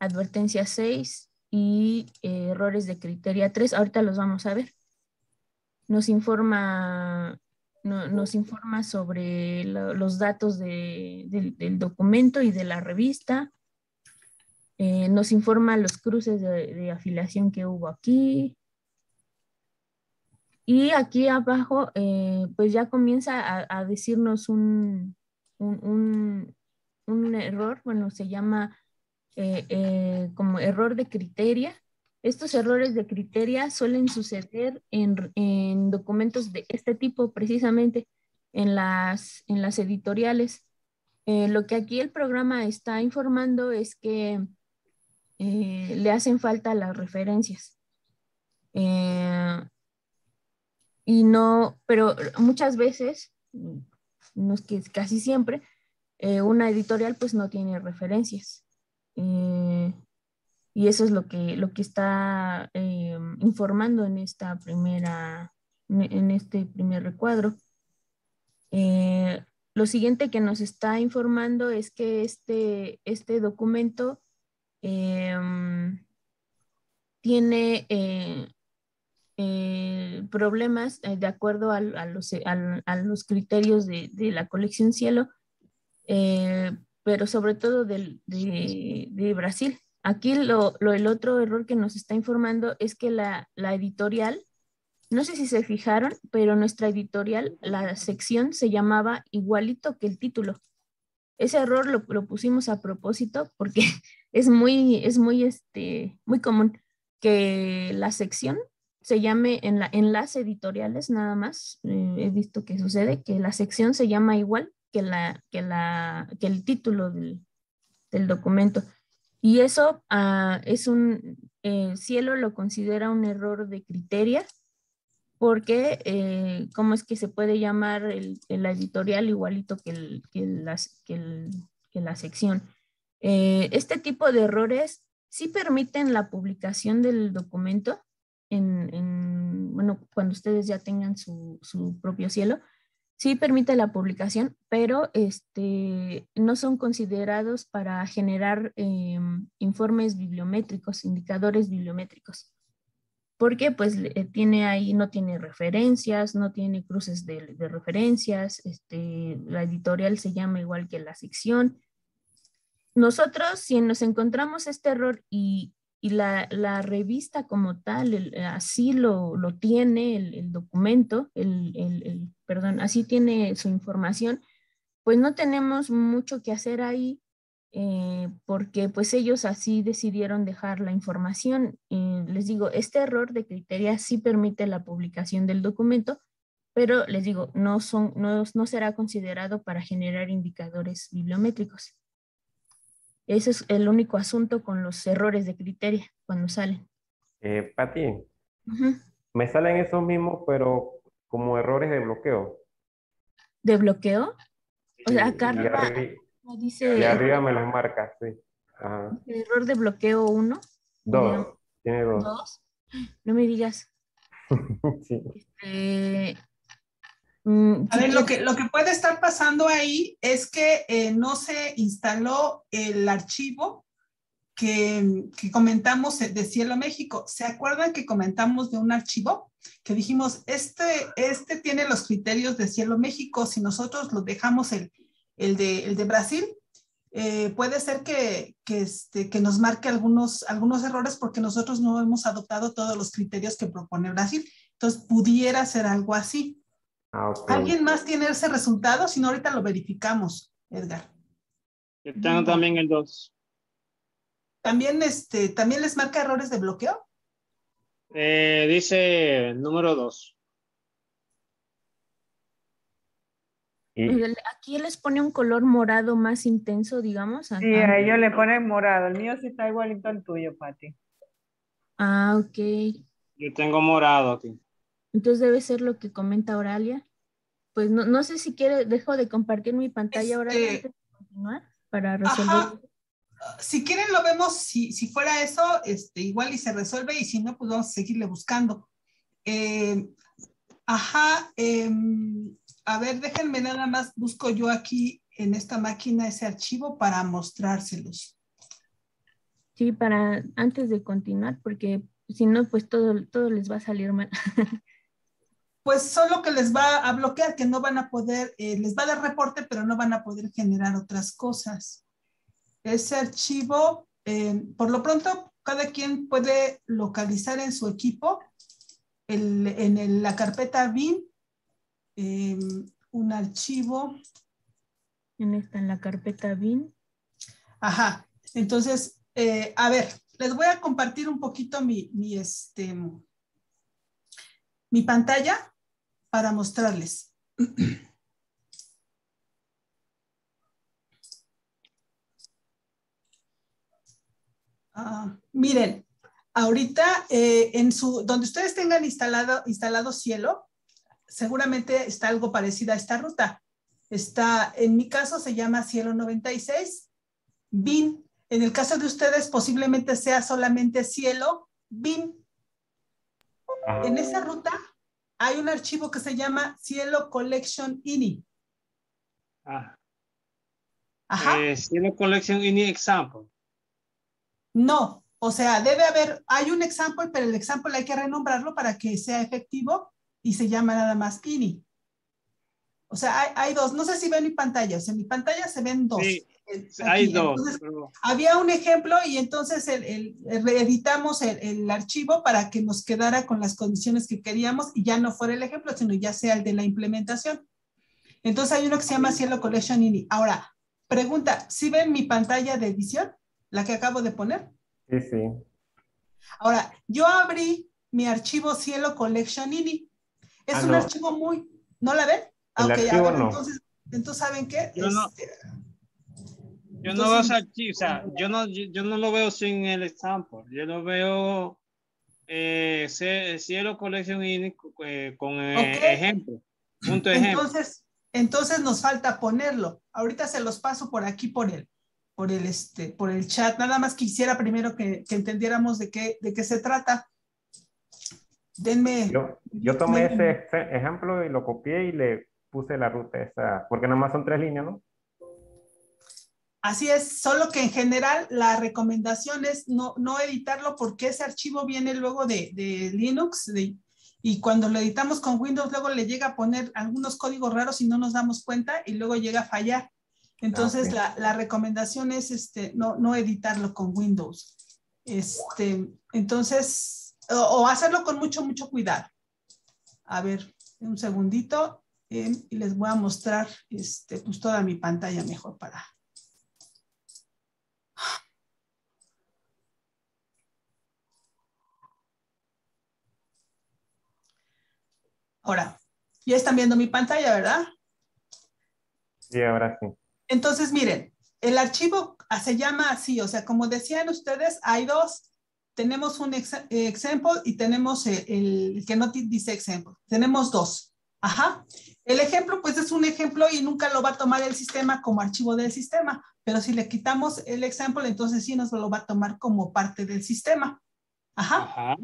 advertencia 6 y eh, errores de criterio 3. Ahorita los vamos a ver. Nos informa, nos informa sobre los datos del, documento y de la revista. nos informa los cruces de, afiliación que hubo aquí, y aquí abajo, eh, pues ya comienza a, decirnos un, error, bueno, se llama eh, eh, como error de criteria. Estos errores de criterio suelen suceder en, documentos de este tipo, precisamente en las, en las editoriales. lo que aquí el programa está informando es que le hacen falta las referencias y no, pero muchas veces, casi siempre, eh, una editorial pues no tiene referencias. Eh, y eso es lo que, lo que está eh, informando en esta primera, en este primer recuadro. lo siguiente que nos está informando es que este, este documento tiene eh, problemas eh, de acuerdo a, los, a, los, criterios de, la colección Cielo, eh, pero sobre todo de, Brasil. Aquí lo, el otro error que nos está informando es que la, editorial, no sé si se fijaron, pero nuestra editorial, la sección se llamaba igualito que el título. Ese error lo, lo pusimos a propósito porque es muy, es muy, este, muy común que la sección se llame en, la, las editoriales nada más, eh, he visto que sucede, que la sección se llama igual que, la, que, la, que el título del, del documento. Y eso ah, es un, eh, Cielo lo considera un error de criteria, porque eh, cómo es que se puede llamar el, editorial igualito que, el, que, las, que, la sección. este tipo de errores sí permiten la publicación del documento, en, bueno, cuando ustedes ya tengan su, propio cielo, sí permite la publicación, pero este, no son considerados para generar eh, informes bibliométricos, indicadores bibliométricos. Porque pues eh, tiene ahí, no tiene referencias, no tiene cruces de, de referencias, este, la editorial se llama igual que la sección, nosotros, si nos encontramos este error y y la, revista como tal, eh, así lo, tiene el, documento, el, perdón, así tiene su información, pues no tenemos mucho que hacer ahí eh, porque pues ellos así decidieron dejar la información. Eh, les digo, este error de criterio sí permite la publicación del documento, pero les digo, no, son, no será considerado para generar indicadores bibliométricos. Ese es el único asunto con los errores de criterio cuando salen.
Eh, Pati, me salen esos mismos, pero como errores de bloqueo.
¿De bloqueo? O sea, acá arriba,
me los marca, sí.
Error de bloqueo uno? Dos.
Tiene dos.
No me digas.
sí.
Este, Mm, A ver, lo que, lo que puede estar pasando ahí es que eh, no se instaló el archivo que, que, comentamos de Cielo México. ¿Se acuerdan que comentamos de un archivo? Que dijimos, este, este tiene los criterios de Cielo México. Si nosotros lo dejamos el, el, de, el de Brasil, eh, puede ser que, que, este, que nos marque algunos, algunos errores porque nosotros no hemos adoptado todos los criterios que propone Brasil. Entonces, pudiera ser algo así.
Ah, ¿Alguien
más tiene ese resultado? Si no, ahorita lo verificamos, Edgar.
Yo tengo también el 2.
¿También, este, ¿También les marca errores de bloqueo?
Eh, dice número 2.
Aquí les pone un color morado más intenso, digamos. Sí, a ellos le
ponen morado. El mío sí está igualito al tuyo,
Pati. Ah, ok.
Yo tengo morado aquí.
Entonces debe ser lo que comenta Oralia. Pues no, no sé si quiere, dejo de compartir mi pantalla, ahora este para resolver. Ah,
si quieren lo vemos, si, fuera eso, este, igual y se resuelve, y si no, pues vamos a seguirle buscando. Em, ajá, em, a ver, déjenme nada más, busco yo aquí en esta máquina ese archivo para mostrárselos.
Sí, para antes de continuar, porque si no, pues todo, todo les va a salir mal. pues solo que les va a bloquear, que no van a poder, eh, les va a dar reporte, pero no van a poder
generar otras cosas. Ese archivo, eh, por lo pronto, cada quien puede localizar en su equipo, en la carpeta BIM, un archivo. En esta, en la carpeta BIM? Ajá, entonces, eh, a ver, les voy a compartir un poquito mi, este, mi pantalla para mostrarles. Ah, miren, ahorita eh, en su, donde ustedes tengan instalado, instalado cielo, seguramente está algo parecido a esta ruta. Está, en mi caso se llama cielo 96, BIN, En el caso de ustedes posiblemente sea solamente cielo, BIM. En esa ruta hay un archivo que se llama Cielo Collection INI.
Ah. Ajá. Eh, Cielo Collection INI Example.
No, o sea, debe haber, hay un example, pero el example hay que renombrarlo para que sea efectivo y se llama nada más INI. O sea, hay, dos. No sé si ven mi pantalla. O sea, en mi pantalla se ven dos. Pues, hay dos. Había un ejemplo y entonces el, el, editamos el, archivo para que nos quedara con las condiciones que queríamos y ya no fuera el ejemplo, sino ya sea el de la implementación. Entonces hay uno que se llama Cielo Collection INI. Ahora, pregunta, ¿sí ven mi pantalla de edición? La que acabo de poner. Sí, sí. Ahora, yo abrí mi archivo Cielo Collection INI.
Es ah, un archivo
muy... ¿No la ven? Ah, okay, entonces, entonces, ¿saben qué? no. Este,
yo no lo veo sin el example, pues. yo no veo eh, eh Cielo Collection eh, con el eh, ejemplo, Entonces,
entonces nos falta ponerlo. Ahorita se los paso por aquí por el, por el, este, por el chat. Nada más quisiera primero que, entendiéramos de qué, de qué se trata. Denme.
Yo, tomé ese ejemplo y lo copié y le puse la ruta esa, porque nada más son tres líneas, ¿no?
Así es, solo que en general la recomendación es no, editarlo porque ese archivo viene luego de, Linux y cuando lo editamos con Windows luego le llega a poner algunos códigos raros y no nos damos cuenta y luego llega a fallar. Entonces ah, la, recomendación es este, no, editarlo con Windows. Este, entonces, o, hacerlo con mucho, mucho cuidado. A ver, un segundito eh, y les voy a mostrar este, pues toda mi pantalla mejor para, Ahora, ya están viendo mi pantalla, ¿verdad?
Sí, ahora sí.
Entonces, miren, el archivo ah, se llama así, o sea, como decían ustedes, hay dos. Tenemos un ejemplo y tenemos el, que no dice example. Tenemos dos. Ajá. El ejemplo, pues es un ejemplo y nunca lo va a tomar el sistema como archivo del sistema, pero si le quitamos el example, entonces sí nos lo va a tomar como parte del sistema. Ajá. Ajá.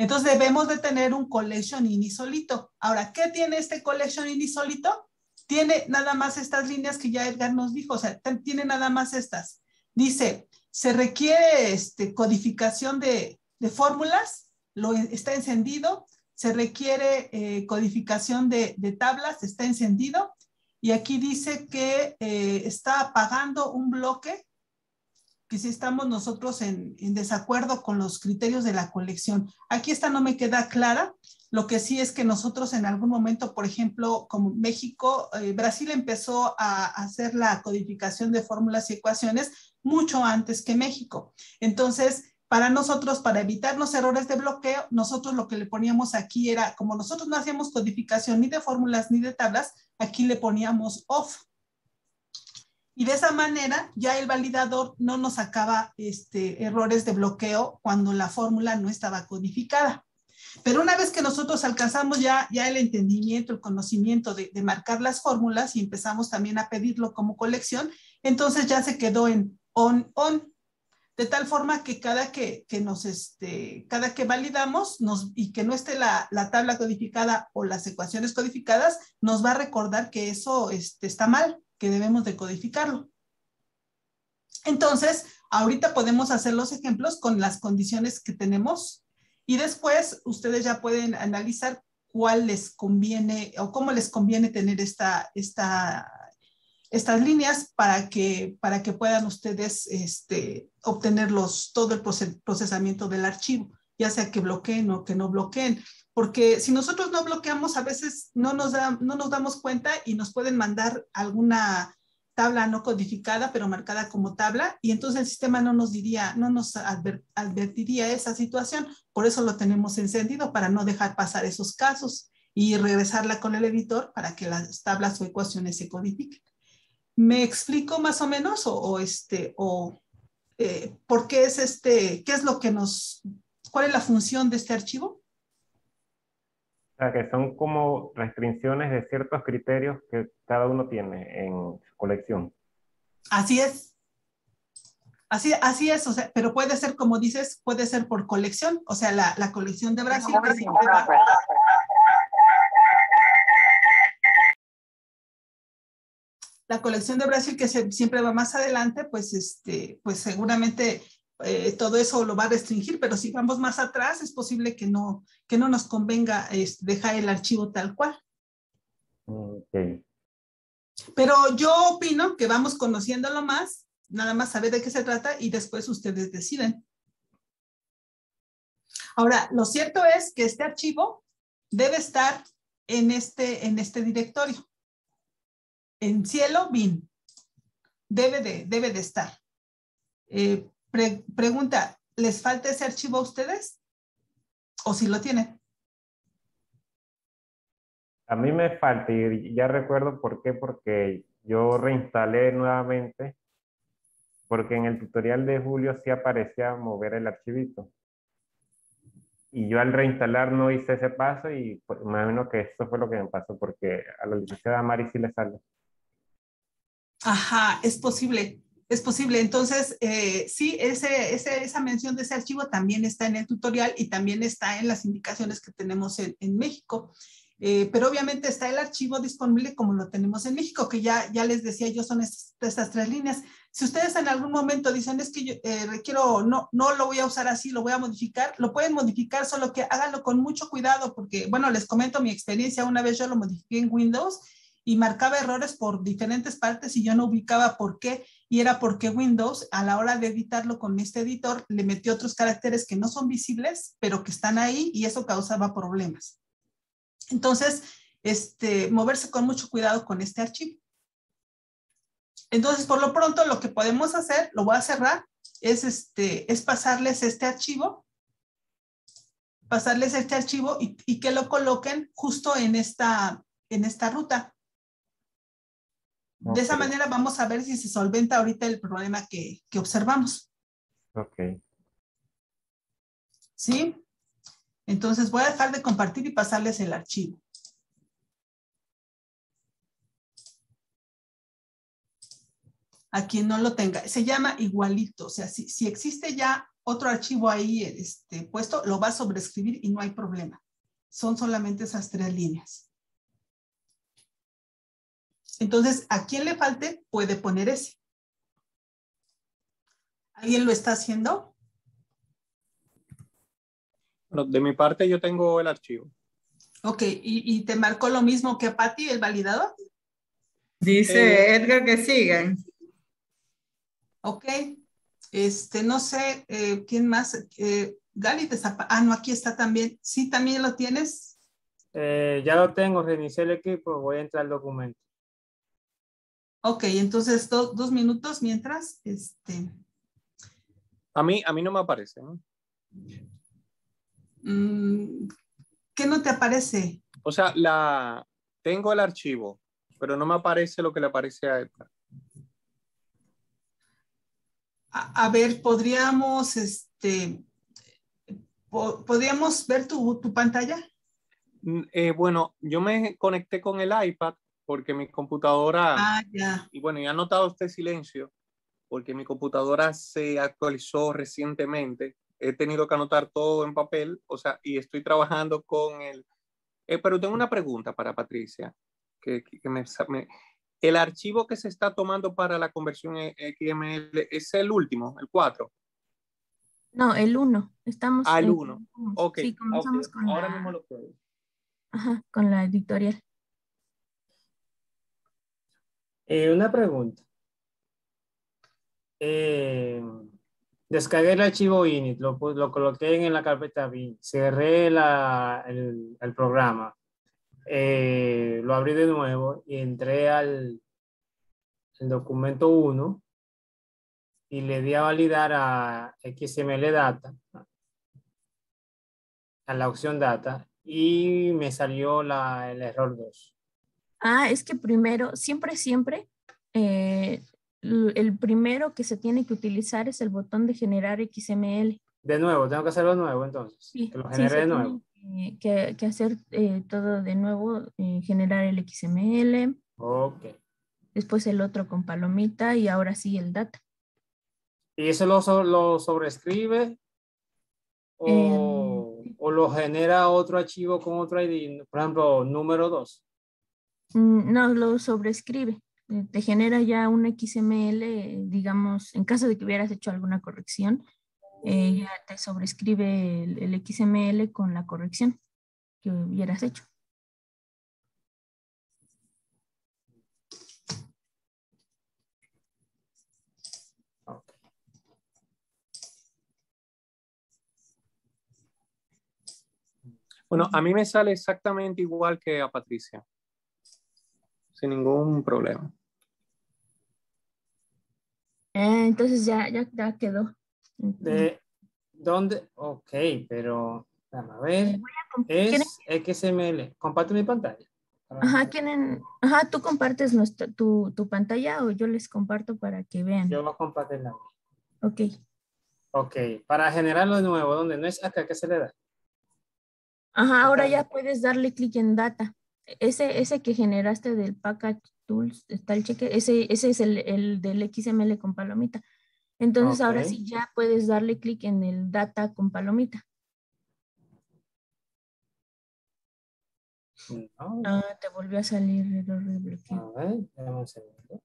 Entonces debemos de tener un collection solito. Ahora, ¿qué tiene este collection solito? Tiene nada más estas líneas que ya Edgar nos dijo, o sea, tiene nada más estas. Dice, se requiere este, codificación de, fórmulas, lo, está encendido, se requiere eh, codificación de, tablas, está encendido, y aquí dice que eh, está apagando un bloque que si estamos nosotros en, desacuerdo con los criterios de la colección. Aquí esta no me queda clara. Lo que sí es que nosotros en algún momento, por ejemplo, como México, eh, Brasil empezó a hacer la codificación de fórmulas y ecuaciones mucho antes que México. Entonces, para nosotros, para evitar los errores de bloqueo, nosotros lo que le poníamos aquí era, como nosotros no hacíamos codificación ni de fórmulas ni de tablas, aquí le poníamos off. Y de esa manera ya el validador no nos sacaba este, errores de bloqueo cuando la fórmula no estaba codificada. Pero una vez que nosotros alcanzamos ya, ya el entendimiento, el conocimiento de, marcar las fórmulas y empezamos también a pedirlo como colección, entonces ya se quedó en on, on. De tal forma que cada que, nos este, cada que validamos nos, y que no esté la, la, tabla codificada o las ecuaciones codificadas, nos va a recordar que eso este, está mal que debemos decodificarlo. Entonces, ahorita podemos hacer los ejemplos con las condiciones que tenemos y después ustedes ya pueden analizar cuál les conviene o cómo les conviene tener esta, estas líneas para que, para que puedan ustedes este, obtenerlos obtener todo el procesamiento del archivo, ya sea que bloqueen o que no bloqueen porque si nosotros no bloqueamos, a veces no nos, no nos damos cuenta y nos pueden mandar alguna tabla no codificada, pero marcada como tabla, y entonces el sistema no nos diría, no nos advertiría esa situación. Por eso lo tenemos encendido, para no dejar pasar esos casos y regresarla con el editor para que las tablas o ecuaciones se codifiquen. ¿Me explico más o menos? O, este, o eh, por qué es este, qué es lo que nos, cuál es la función de este archivo?
O sea, que son como restricciones de ciertos criterios que cada uno tiene en su colección.
Así es. Así, así es, o sea, pero puede ser, como dices, puede ser por colección, o sea, la, la colección de Brasil que siempre va... La colección de Brasil que se, siempre va más adelante, pues, este, pues seguramente eh, todo eso lo va a restringir, pero si vamos más atrás, es posible que no, que no nos convenga deja dejar el archivo tal cual.
Okay.
Pero yo opino que vamos conociéndolo más, nada más saber de qué se trata y después ustedes deciden. Ahora, lo cierto es que este archivo debe estar en este, en este directorio. En cielo bin. Debe de, debe de estar. Eh, pregunta, ¿les falta ese archivo a ustedes? ¿O si lo tienen?
A mí me falta y ya recuerdo por qué, porque yo reinstalé nuevamente, porque en el tutorial de Julio sí aparecía mover el archivito. Y yo al reinstalar no hice ese paso y pues, me más que eso fue lo que me pasó, porque a la licenciada Mari sí le sale.
Ajá, es posible es posible. Entonces, eh, sí, esa mención de ese archivo también está en el tutorial y también está en las indicaciones que tenemos en, México. Eh, pero obviamente está el archivo disponible como lo tenemos en México, que ya, ya les decía yo, son estas, tres líneas. Si ustedes en algún momento dicen, es que yo eh, requiero, no, no lo voy a usar así, lo voy a modificar, lo pueden modificar, solo que háganlo con mucho cuidado, porque, bueno, les comento mi experiencia, una vez yo lo modifiqué en Windows y marcaba errores por diferentes partes y yo no ubicaba por qué y era porque Windows a la hora de editarlo con este editor le metió otros caracteres que no son visibles, pero que están ahí y eso causaba problemas. Entonces, este, moverse con mucho cuidado con este archivo. Entonces, por lo pronto, lo que podemos hacer, lo voy a cerrar, es, este, es pasarles este archivo, pasarles este archivo y, que lo coloquen justo en esta, en esta ruta. De esa manera vamos a ver si se solventa ahorita el problema que, observamos. Ok. ¿Sí? Entonces voy a dejar de compartir y pasarles el archivo. A quien no lo tenga. Se llama igualito. O sea, si, si existe ya otro archivo ahí este, puesto, lo va a sobrescribir y no hay problema. Son solamente esas tres líneas. Entonces, a quien le falte puede poner ese. ¿Alguien lo está haciendo?
de mi parte yo tengo el archivo.
Ok, ¿y, te marcó lo mismo que Patty el validador?
Dice eh, Edgar que sigan.
Ok, este, no sé, eh, ¿quién más? Eh, Gali Ah, no, aquí está también. ¿Sí también lo tienes?
ya lo tengo, reinicié el equipo, voy a entrar al documento.
Ok, entonces dos minutos mientras, este.
A mí, a mí no me aparece.
Mm, ¿Qué no te aparece?
O sea, la, tengo el archivo, pero no me aparece lo que le aparece a él.
A, ver, podríamos, este, podríamos ver tu, pantalla.
Mm, eh, bueno, yo me conecté con el iPad, porque mi computadora, ah, y bueno, ya ha notado este silencio, porque mi computadora se actualizó recientemente, he tenido que anotar todo en papel, o sea, y estoy trabajando con el... Eh, pero tengo una pregunta para Patricia, que, el archivo que se está tomando para la conversión e, XML es el último, el 4.
No, el 1. Estamos al ah, 1. Sí, comenzamos
okay. Con Ahora mismo lo puedo.
Ajá, con la editorial.
Eh, una pregunta. Eh, descargué el archivo init, lo, coloqué en la carpeta bin, cerré el, programa, eh, lo abrí de nuevo y entré al documento 1 y le di a validar a XML data, a la opción data, y me salió el error 2.
Ah, es que primero, siempre, siempre, eh, el primero que se tiene que utilizar es el botón de generar XML.
De nuevo, tengo que hacerlo de nuevo entonces. Sí, que lo genere de nuevo.
Que, hacer eh, todo de nuevo, eh, generar el XML. Ok. Después el otro con palomita y ahora sí el data.
¿Y eso lo, sobrescribe? Em, o, lo genera otro archivo con otro ID? Por ejemplo, número 2.
Mm, no, lo sobrescribe, eh, te genera ya un XML, digamos, en caso de que hubieras hecho alguna corrección, eh, ya te sobrescribe el, XML con la corrección que hubieras hecho.
Bueno, a mí me sale exactamente igual que a Patricia sin ningún problema.
Ah, entonces ya, ya, quedó. ¿De
dónde? Ok, pero a ver. es XML. Comparte mi pantalla.
Ajá, Ajá, tú compartes tu, pantalla o yo les comparto para que vean. Yo
lo comparto en la Ok. Ok, para generarlo de nuevo, ¿dónde? no es acá, ¿qué se le da?
Ajá, ahora ya puedes darle clic en data ese, que generaste del package tools, está el cheque, ese, ese es el, del XML con palomita. Entonces ahora sí ya puedes darle clic en el data con palomita. No. Ah, te volvió a salir error de bloqueo.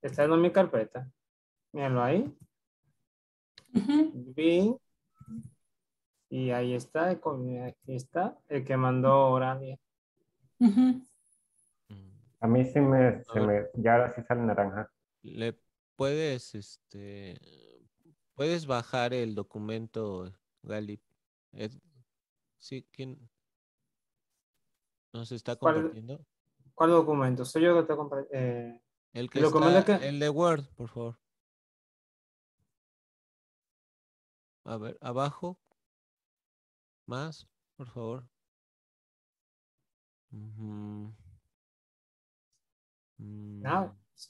Está
en mi carpeta. Míralo ahí. Uh Y ahí está, aquí está el que mandó Oralia. Mm.
A mí sí me, se me, ya ahora sí sale naranja.
Le puedes, este, puedes bajar el documento, Gali. sí, ¿quién nos está compartiendo?
¿Cuál, documento? Soy yo que te eh, el que está, el de Word, por favor. A ver,
abajo. Más, por favor.
Ah, mm.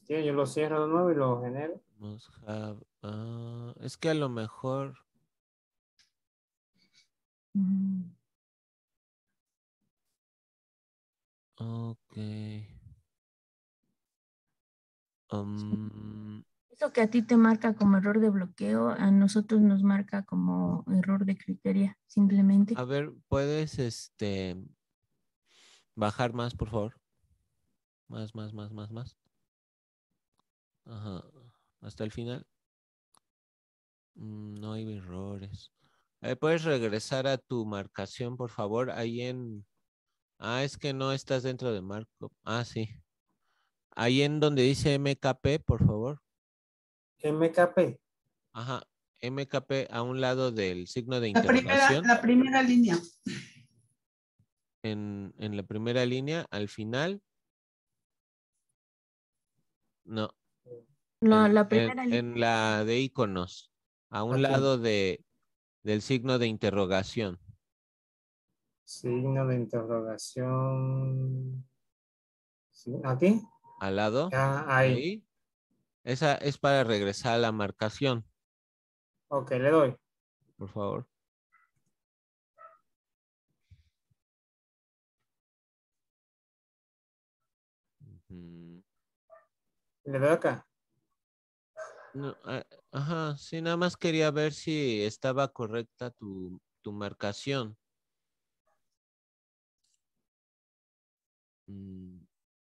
pues, yo lo cierro de nuevo y lo genero.
Ah, es que a lo mejor.
Ok. Um,
Eso que a ti te marca como error de bloqueo, a nosotros nos marca como error de criterio simplemente. A
ver, puedes este Bajar más, por favor. Más, más, más, más, más. Ajá. Hasta el final. Mm, no hay errores. Eh, ¿Puedes regresar a tu marcación, por favor? Ahí en... Ah, es que no estás dentro de marco. Ah, sí. Ahí en donde dice MKP, por favor.
MKP.
Ajá. MKP a un lado del signo de la la
primera línea
en, la primera línea, al final. No.
No, la primera línea.
En la de iconos, a un lado de, del signo de interrogación.
Signo de interrogación. ¿Aquí?
Al lado. ahí. ahí. Esa es para regresar a la marcación.
Ok, le doy. Por favor. Le veo acá.
No, eh, ajá, sí, nada más quería ver si estaba correcta tu, marcación. Mm,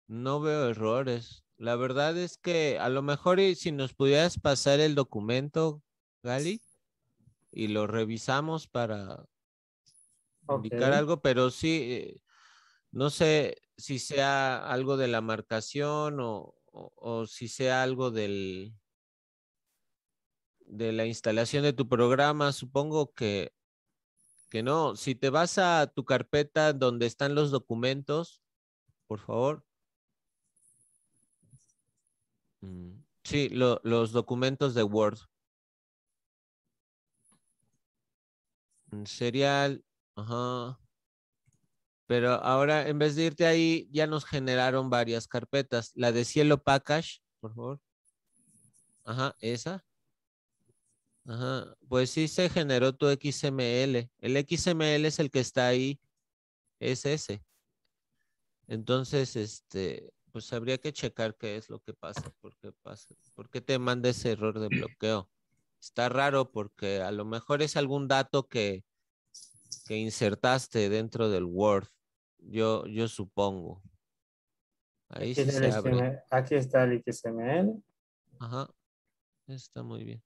no veo errores. La verdad es que a lo mejor si nos pudieras pasar el documento, Gali, y lo revisamos para
indicar algo,
pero sí, eh, no sé si sea algo de la marcación o, o, si sea algo del, de la instalación de tu programa, supongo que, que no. Si te vas a tu carpeta donde están los documentos, por favor. Mm, sí, los documentos de Word. Mm, serial, ajá. Pero ahora, en vez de irte ahí, ya nos generaron varias carpetas. La de Cielo Package, por favor. Ajá, esa. Ajá, pues sí se generó tu XML. El XML es el que está ahí, es ese. Entonces, este, pues habría que checar qué es lo que pasa, por qué pasa, por te manda ese error de bloqueo. Está raro porque a lo mejor es algún dato que, que insertaste dentro del Word yo, supongo. Ahí aquí,
aquí está el XML.
Ajá. Está muy bien.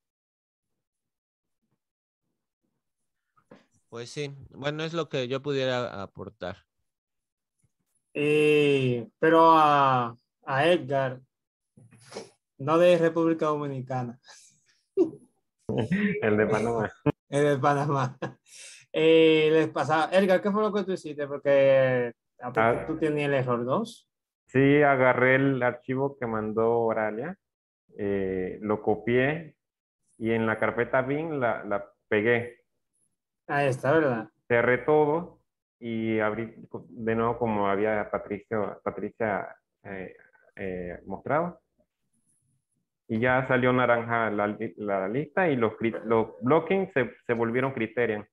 Pues sí, bueno, es lo que yo pudiera aportar.
pero a, a, Edgar, no de República Dominicana.
El de Panamá.
El de Panamá. Eh, les pasaba, Edgar, ¿qué fue lo que tú hiciste? Porque ah, pues, ah. tú
tenías el error 2. Sí, agarré el archivo que mandó Oralia, eh, lo copié y en la carpeta bin la, la pegué.
Ahí está, ¿verdad?
Cerré todo y abrí de nuevo como había Patricia eh, mostrado. Y ya salió naranja la, la lista y los, los blockings se, se volvieron criterios.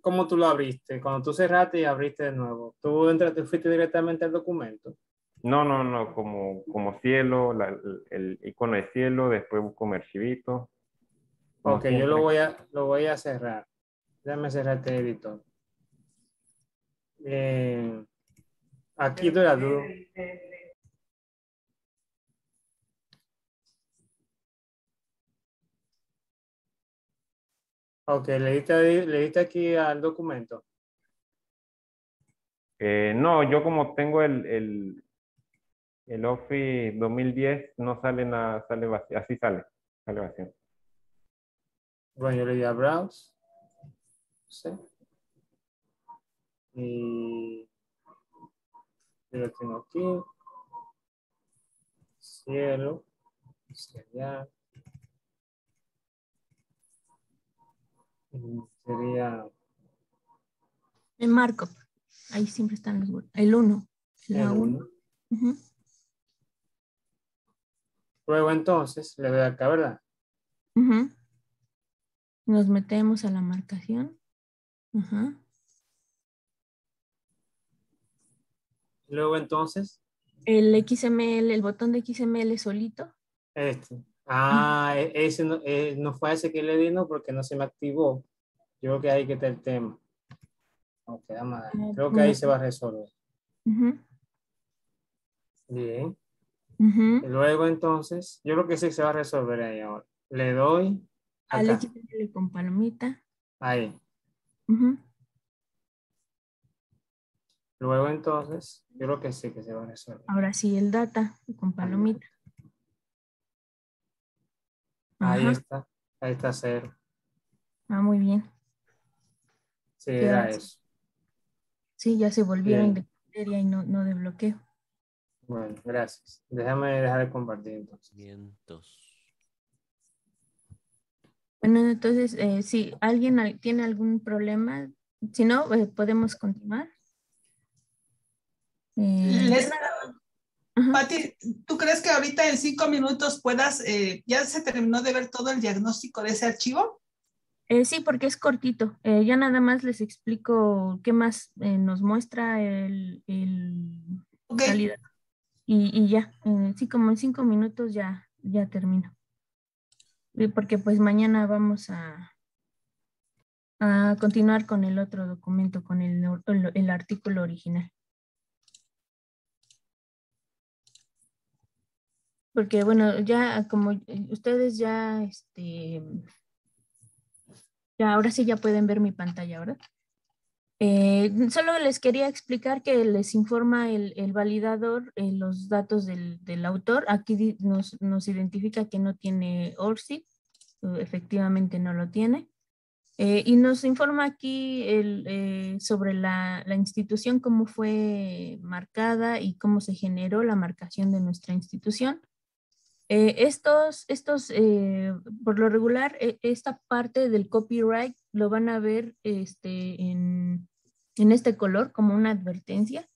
¿cómo tú lo abriste? Cuando tú cerraste y abriste de nuevo, ¿tú entraste, fuiste directamente al documento?
No, no, no, como, como cielo, el, icono de cielo, después busco archivito.
Ok, yo lo voy, a, lo voy a cerrar. Déjame cerrar este editor. Eh, aquí te la duda. Ok, leíste diste, aquí al documento.
Eh, no, yo como tengo el, el, el, Office 2010, no sale nada, sale vacío, así sale, sale vacío.
Bueno, yo le di a Browse. Sí. Y yo lo tengo aquí. Cielo.
Cielo.
Sería.
el markup. Ahí siempre están los El 1. el 1.
Luego entonces, le doy acá, ¿verdad?
Nos metemos a la marcación.
Luego entonces.
El XML, el botón de XML solito.
Este. Ah, e, ese eh, no, fue ese que le di, no, porque no se me activó. Yo creo que ahí que está el tema. Okay, ah, creo que pues ahí se va a resolver. Bien. Luego entonces, yo creo que sí se va a resolver ahí ahora. Le doy. Ah, acá.
con palomita.
Ahí. Luego entonces, yo creo que sí que se va a resolver.
Ahora sí, el data con palomita. Ahí
está, ahí está cero.
Ah, muy bien. Sí, era eso. Sí, ya se volvieron de materia y no, no de bloqueo.
Bueno, gracias. Déjame dejar de compartir entonces.
Bueno, entonces, eh, si alguien tiene algún problema, si no, eh, podemos continuar.
Eh, Les...
Mati,
¿tú crees que ahorita en cinco minutos puedas, eh,
ya se terminó de ver todo el diagnóstico de ese archivo? Eh, sí, porque es cortito. Eh, ya nada más les explico qué más nos muestra el, Y, ya, sí, como en cinco minutos ya, ya termino. Porque pues mañana vamos a, a continuar con el otro documento, con el artículo original. porque bueno, ya como ustedes ya, este, ya ahora sí ya pueden ver mi pantalla, ¿verdad? Eh, solo les quería explicar que les informa el, validador eh, los datos del, autor. Aquí nos, identifica que no tiene ORCID, eh, efectivamente no lo tiene. y nos informa aquí el, sobre la, la institución, cómo fue marcada y cómo se generó la marcación de nuestra institución. Eh, estos, estos eh, por lo regular, eh, esta parte del copyright lo van a ver este, en, este color como una advertencia.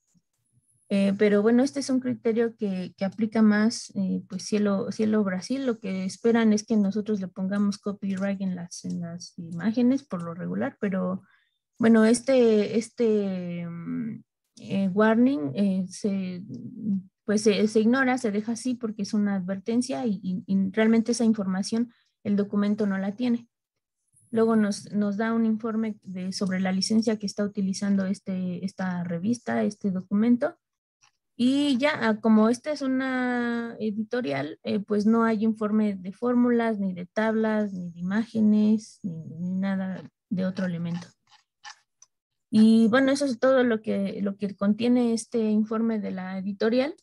pero bueno, este es un criterio que, que aplica más pues cielo, cielo Brasil. Lo que esperan es que nosotros le pongamos copyright en las, en las imágenes por lo regular, pero bueno, este, este mm, warning se pues se, ignora, se deja así porque es una advertencia y, realmente esa información el documento no la tiene. Luego nos, nos da un informe de, sobre la licencia que está utilizando este, esta revista, este documento. Y ya, ah, como esta es una editorial, eh, pues no hay informe de fórmulas, ni de tablas, ni de imágenes, ni, ni, nada de otro elemento. Y bueno, eso es todo lo que, lo que contiene este informe de la editorial.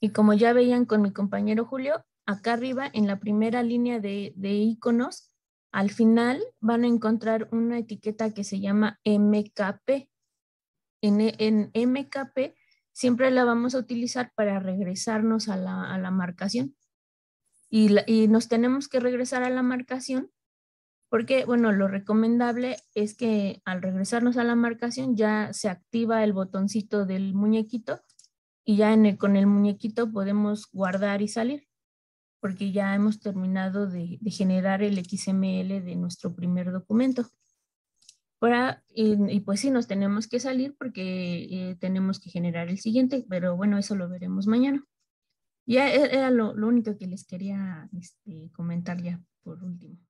Y como ya veían con mi compañero Julio, acá arriba en la primera línea de, iconos, al final van a encontrar una etiqueta que se llama MKP. En, e, MKP siempre la vamos a utilizar para regresarnos a la, marcación. Y, y nos tenemos que regresar a la marcación porque, bueno, lo recomendable es que al regresarnos a la marcación ya se activa el botoncito del muñequito y ya en con el muñequito podemos guardar y salir, porque ya hemos terminado de, generar el XML de nuestro primer documento. y, pues sí, nos tenemos que salir porque eh, tenemos que generar el siguiente, pero bueno, eso lo veremos mañana. Ya e, era lo, único que les quería este, comentar ya por último.